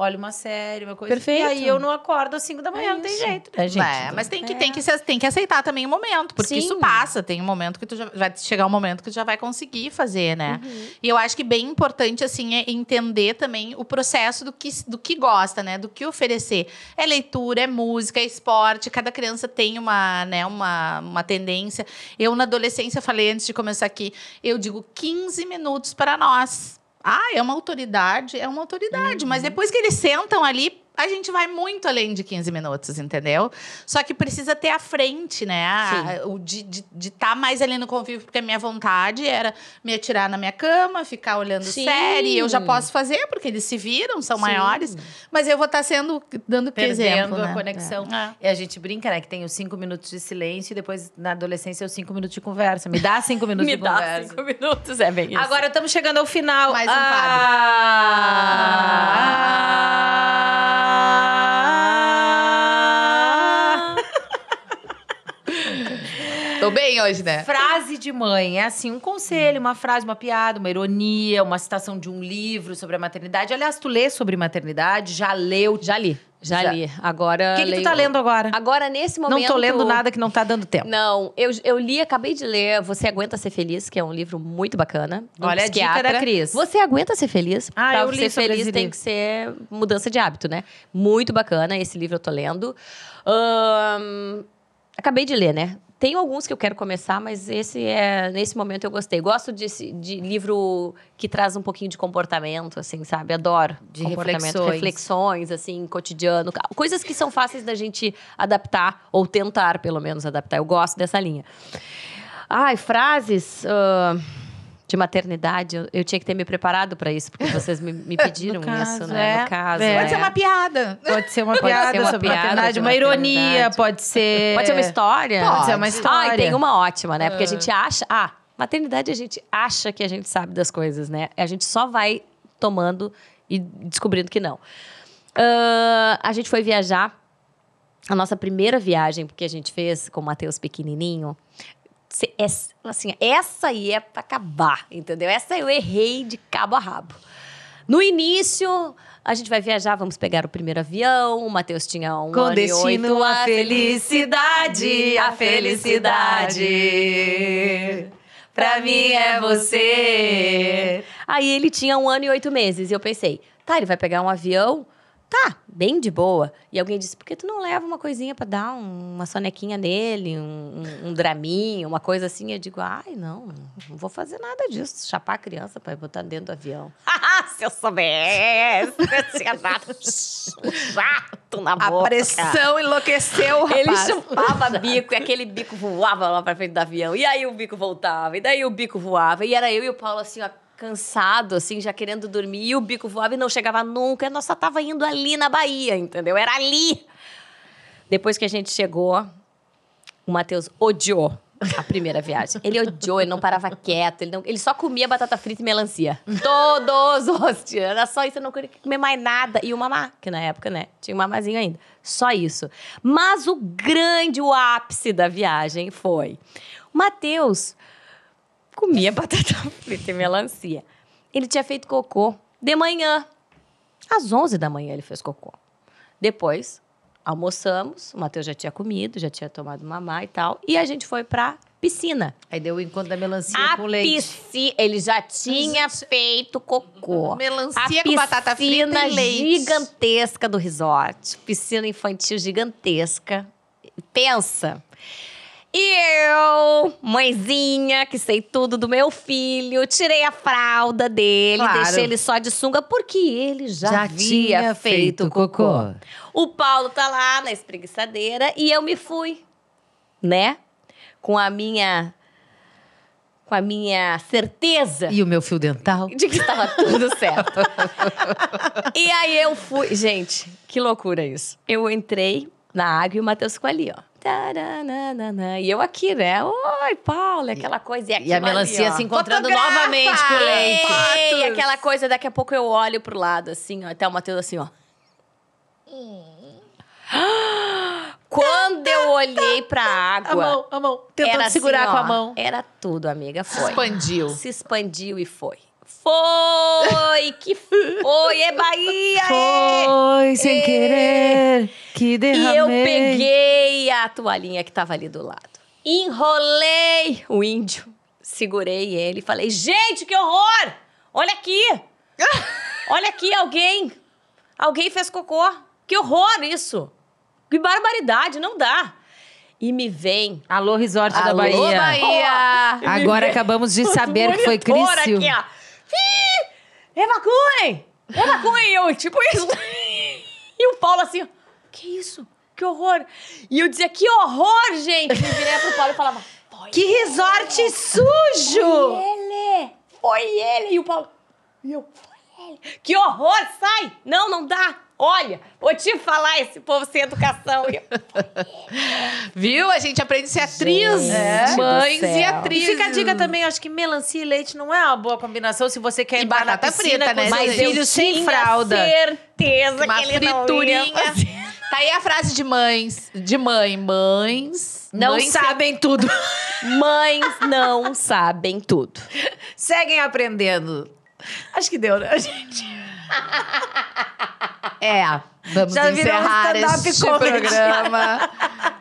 olha uma série, uma coisa. Perfeito. E aí eu não acordo às 5 da manhã, é não tem jeito. Né? É, gente, é, mas tem que, tem, que, é. tem que aceitar também o momento, porque Sim. isso passa. Tem um momento que tu já vai chegar um momento que tu já vai conseguir fazer, né? Uhum. E eu acho que bem importante, assim, é entender também o processo do que, do que gosta, né? Do que oferecer. É leitura, é música, é esporte. Cada criança tem uma, né, uma, uma tendência. Eu, na adolescência, falei antes de começar aqui, eu digo 15 minutos para nós. Ah, é uma autoridade, é uma autoridade. Uhum. Mas depois que eles sentam ali a gente vai muito além de 15 minutos, entendeu? Só que precisa ter a frente, né? A, o de estar tá mais ali no convívio, porque a minha vontade era me atirar na minha cama, ficar olhando Sim. série. Eu já posso fazer, porque eles se viram, são Sim. maiores. Mas eu vou estar tá sendo, dando Perdendo exemplo, né? a conexão. É. É. E a gente brinca, né? Que tem os cinco minutos de silêncio e depois, na adolescência, os cinco minutos de conversa. Me dá cinco minutos [laughs] Me de conversa. Me dá cinco minutos, é bem isso. Agora estamos chegando ao final. Mais um ah, quadro. Ah, ah, Tô bem hoje, né? Frase de mãe. É assim, um conselho, uma frase, uma piada, uma ironia, uma citação de um livro sobre a maternidade. Aliás, tu lê sobre maternidade? Já leu? Já li. Já, já. li. Agora. O que, que leio... tu tá lendo agora? Agora, nesse momento. Não tô lendo nada que não tá dando tempo. Não, eu, eu li, acabei de ler Você Aguenta Ser Feliz, que é um livro muito bacana. Olha psiquiatra. a dica da Cris. Você aguenta ser feliz. Ah, pra eu ser feliz tem que ser mudança de hábito, né? Muito bacana. Esse livro eu tô lendo. acabei de ler, né? Tem alguns que eu quero começar, mas esse é nesse momento eu gostei. Gosto de, de livro que traz um pouquinho de comportamento, assim, sabe? Adoro. De reflexões. reflexões, assim, cotidiano. Coisas que são fáceis da gente adaptar, ou tentar, pelo menos, adaptar. Eu gosto dessa linha. Ai, frases. Uh de maternidade, eu, eu tinha que ter me preparado para isso, porque vocês me, me [laughs] pediram caso, isso, né? É, no caso. É. Pode ser uma piada. Pode ser uma [laughs] pode piada ser uma sobre piada maternidade, uma ironia, pode ser. Pode ser uma história. Pode, pode ser uma história. Ah, e tem uma ótima, né? Porque a ah. gente acha. Ah, maternidade a gente acha que a gente sabe das coisas, né? A gente só vai tomando e descobrindo que não. Uh, a gente foi viajar. A nossa primeira viagem, que a gente fez com o Matheus pequenininho, é, assim, essa aí é pra acabar, entendeu? Essa eu errei de cabo a rabo. No início, a gente vai viajar, vamos pegar o primeiro avião. O Matheus tinha um Com destino a felicidade, a felicidade. Pra mim é você. Aí ele tinha um ano e oito meses. E eu pensei, tá, ele vai pegar um avião Tá, bem de boa. E alguém disse: por que tu não leva uma coisinha para dar uma sonequinha nele, um, um, um draminho, uma coisa assim? Eu digo: ai, não, não vou fazer nada disso. Chapar a criança para botar dentro do avião. [laughs] Se eu soubesse, eu tinha dado um chato na boca. A pressão enlouqueceu, rapaz. Ele chupava bico e aquele bico voava lá para frente do avião. E aí o bico voltava, e daí o bico voava. E era eu e o Paulo assim, ó cansado, assim, já querendo dormir, e o bico voava e não chegava nunca. E nós só tava indo ali na Bahia, entendeu? Era ali. Depois que a gente chegou, o Matheus odiou a primeira viagem. Ele odiou, ele não parava quieto, ele, não, ele só comia batata frita e melancia. Todos os dias. Era só isso, eu não queria comer mais nada. E o mamá, que na época, né? Tinha um mamazinho ainda. Só isso. Mas o grande, o ápice da viagem foi. O Matheus comia [laughs] batata frita e melancia. Ele tinha feito cocô de manhã. Às 11 da manhã ele fez cocô. Depois, almoçamos, o Matheus já tinha comido, já tinha tomado mamá e tal, e a gente foi pra piscina. Aí deu o encontro da melancia a com leite. piscina, Ele já tinha feito cocô. Uhum. Melancia com batata frita e leite. gigantesca do resort. Piscina infantil gigantesca. Pensa. E eu, mãezinha, que sei tudo do meu filho, tirei a fralda dele, claro. deixei ele só de sunga, porque ele já, já tinha feito, feito cocô. O Paulo tá lá na espreguiçadeira e eu me fui, né? Com a minha com a minha certeza. E o meu fio dental. De que estava tudo [laughs] certo. e aí eu fui. Gente, que loucura isso. Eu entrei na água e o Matheus ficou ali, ó. Taranana, e eu aqui, né? Oi, Paula, aquela coisa. E, e a melancia ali, se encontrando Fotografa! novamente com o leite. E, e aquela coisa, daqui a pouco eu olho pro lado, assim, ó, até o Matheus assim, ó. Hum. [gasps] Quando eu olhei pra água. A mão, a mão. Tentando assim, segurar assim, ó, com a mão. Era tudo, amiga. Foi. Se expandiu. Se expandiu e foi. Foi! Que foi! É Bahia! É. Foi, sem é. querer, que derramei. E eu peguei a toalhinha que tava ali do lado. Enrolei o índio, segurei ele e falei, gente, que horror! Olha aqui! [laughs] Olha aqui, alguém! Alguém fez cocô! Que horror isso! Que barbaridade, não dá! e me vem. Alô, Resort Alô, da Bahia. Bahia. Agora acabamos de saber que foi Cristo. Aqui, ó evacuem! Evacuem! eu, tipo isso. E o Paulo assim, que isso? Que horror! E eu dizia, que horror, gente! E virei pro Paulo e falava, foi Que ele. resort sujo! Foi ele! Foi ele! E o Paulo, e eu, foi ele! Que horror! Sai! Não, não dá! Olha, vou te falar esse povo sem educação. [laughs] Viu? A gente aprende a ser atriz, gente é. mães e atrizes. E fica a dica também, acho que melancia e leite não é uma boa combinação se você quer entrar na piscina frita, né, com né? Mas filhos sem fralda. certeza uma que ele friturinha. não ia Tá aí a frase de mães, de mãe, mães não mães sabem se... tudo. [laughs] mães não sabem tudo. Seguem aprendendo. Acho que deu, né, gente? [laughs] É. Vamos Já encerrar este programa. [laughs]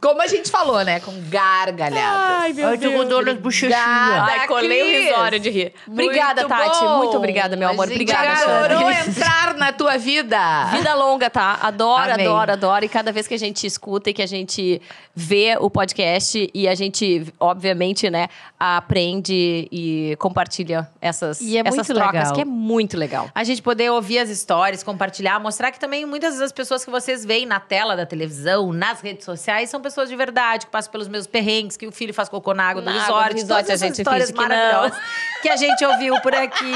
Como a gente falou, né? Com gargalhadas. Ai, meu Ai, tô com dor nas bochechinhas. Ai, colei o risório de rir. Obrigada, Tati. Muito obrigada, meu amor. Obrigada, Adorou [laughs] entrar na tua vida. Vida longa, tá? Adoro, Amém. adoro, adoro. E cada vez que a gente escuta e que a gente vê o podcast e a gente, obviamente, né, aprende e compartilha essas, e é essas trocas, legal. que é muito legal. A gente poder ouvir as histórias, compartilhar, mostrar que também muitas das pessoas que vocês veem na tela da televisão, nas redes sociais, pais são pessoas de verdade, que passam pelos meus perrengues, que o filho faz cocô na água do resort, a gente que não, [laughs] que a gente ouviu por aqui,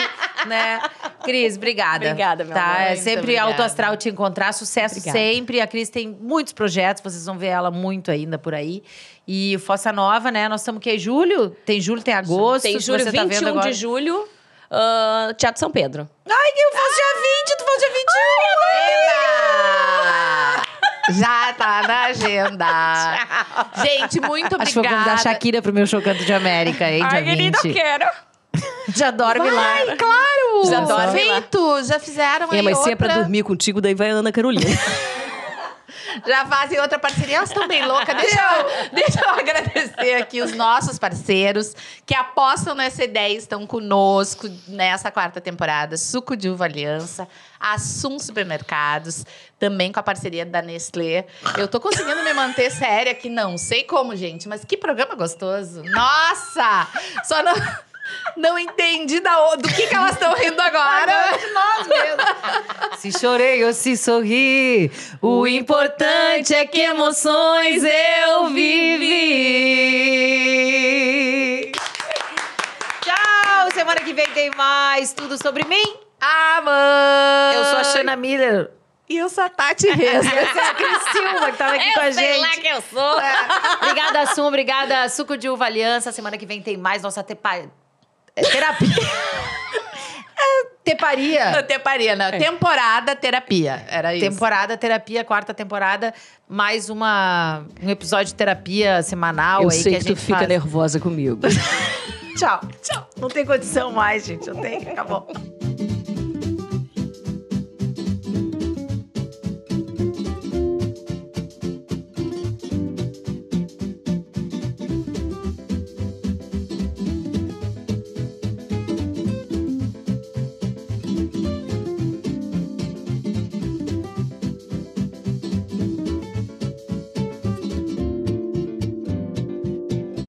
né? Cris, obrigada. Obrigada, meu tá? amor. É sempre alto astral te encontrar, sucesso obrigada. sempre. A Cris tem muitos projetos, vocês vão ver ela muito ainda por aí. E Fossa Nova, né? Nós estamos que é julho? Tem julho, tem agosto. Tem julho, você 21 tá vendo agora. de julho, uh, Teatro São Pedro. Ai, eu faço ah! dia 20, tu faz dia 21. Ai, eu né? Já tá na agenda. [laughs] Tchau. Gente, muito obrigada. Acho que vou convidar a Shakira pro meu show Canto de América, hein, Ai, dia querido, quero. Já adoro vai, Ai, claro! Já adoro Feito, já fizeram e aí É a se é pra dormir contigo, daí vai a Ana Carolina. [laughs] já fazem outra parceria. Elas estão bem loucas. Deixa eu, [laughs] deixa eu agradecer aqui os nossos parceiros que apostam nessa ideia estão conosco nessa quarta temporada. Suco de Uva Aliança, Assum Supermercados, também com a parceria da Nestlé. Eu tô conseguindo me manter séria aqui, não sei como, gente, mas que programa gostoso. Nossa! Só não... Não entendi da, do que, que elas estão rindo agora. agora de nós mesmo. Se chorei ou se sorri, o importante é que emoções eu vivi. Tchau! Semana que vem tem mais tudo sobre mim. Ah, Eu sou a Shana Miller. E eu sou a Tati Reis. Essa é a Cris Silva que tava tá aqui eu com a gente. Eu sei lá que eu sou. É. Obrigada, Sum. Obrigada, Suco de Uva Aliança. Semana que vem tem mais nossa tepa... É terapia. [laughs] é, teparia. Não, é teparia, não. É. Temporada terapia. Era isso. Temporada terapia, quarta temporada, mais uma, um episódio de terapia semanal. Eu aí sei que, que tu fica faz. nervosa comigo. [laughs] Tchau. Tchau. Não tem condição mais, gente. Eu tenho. Acabou.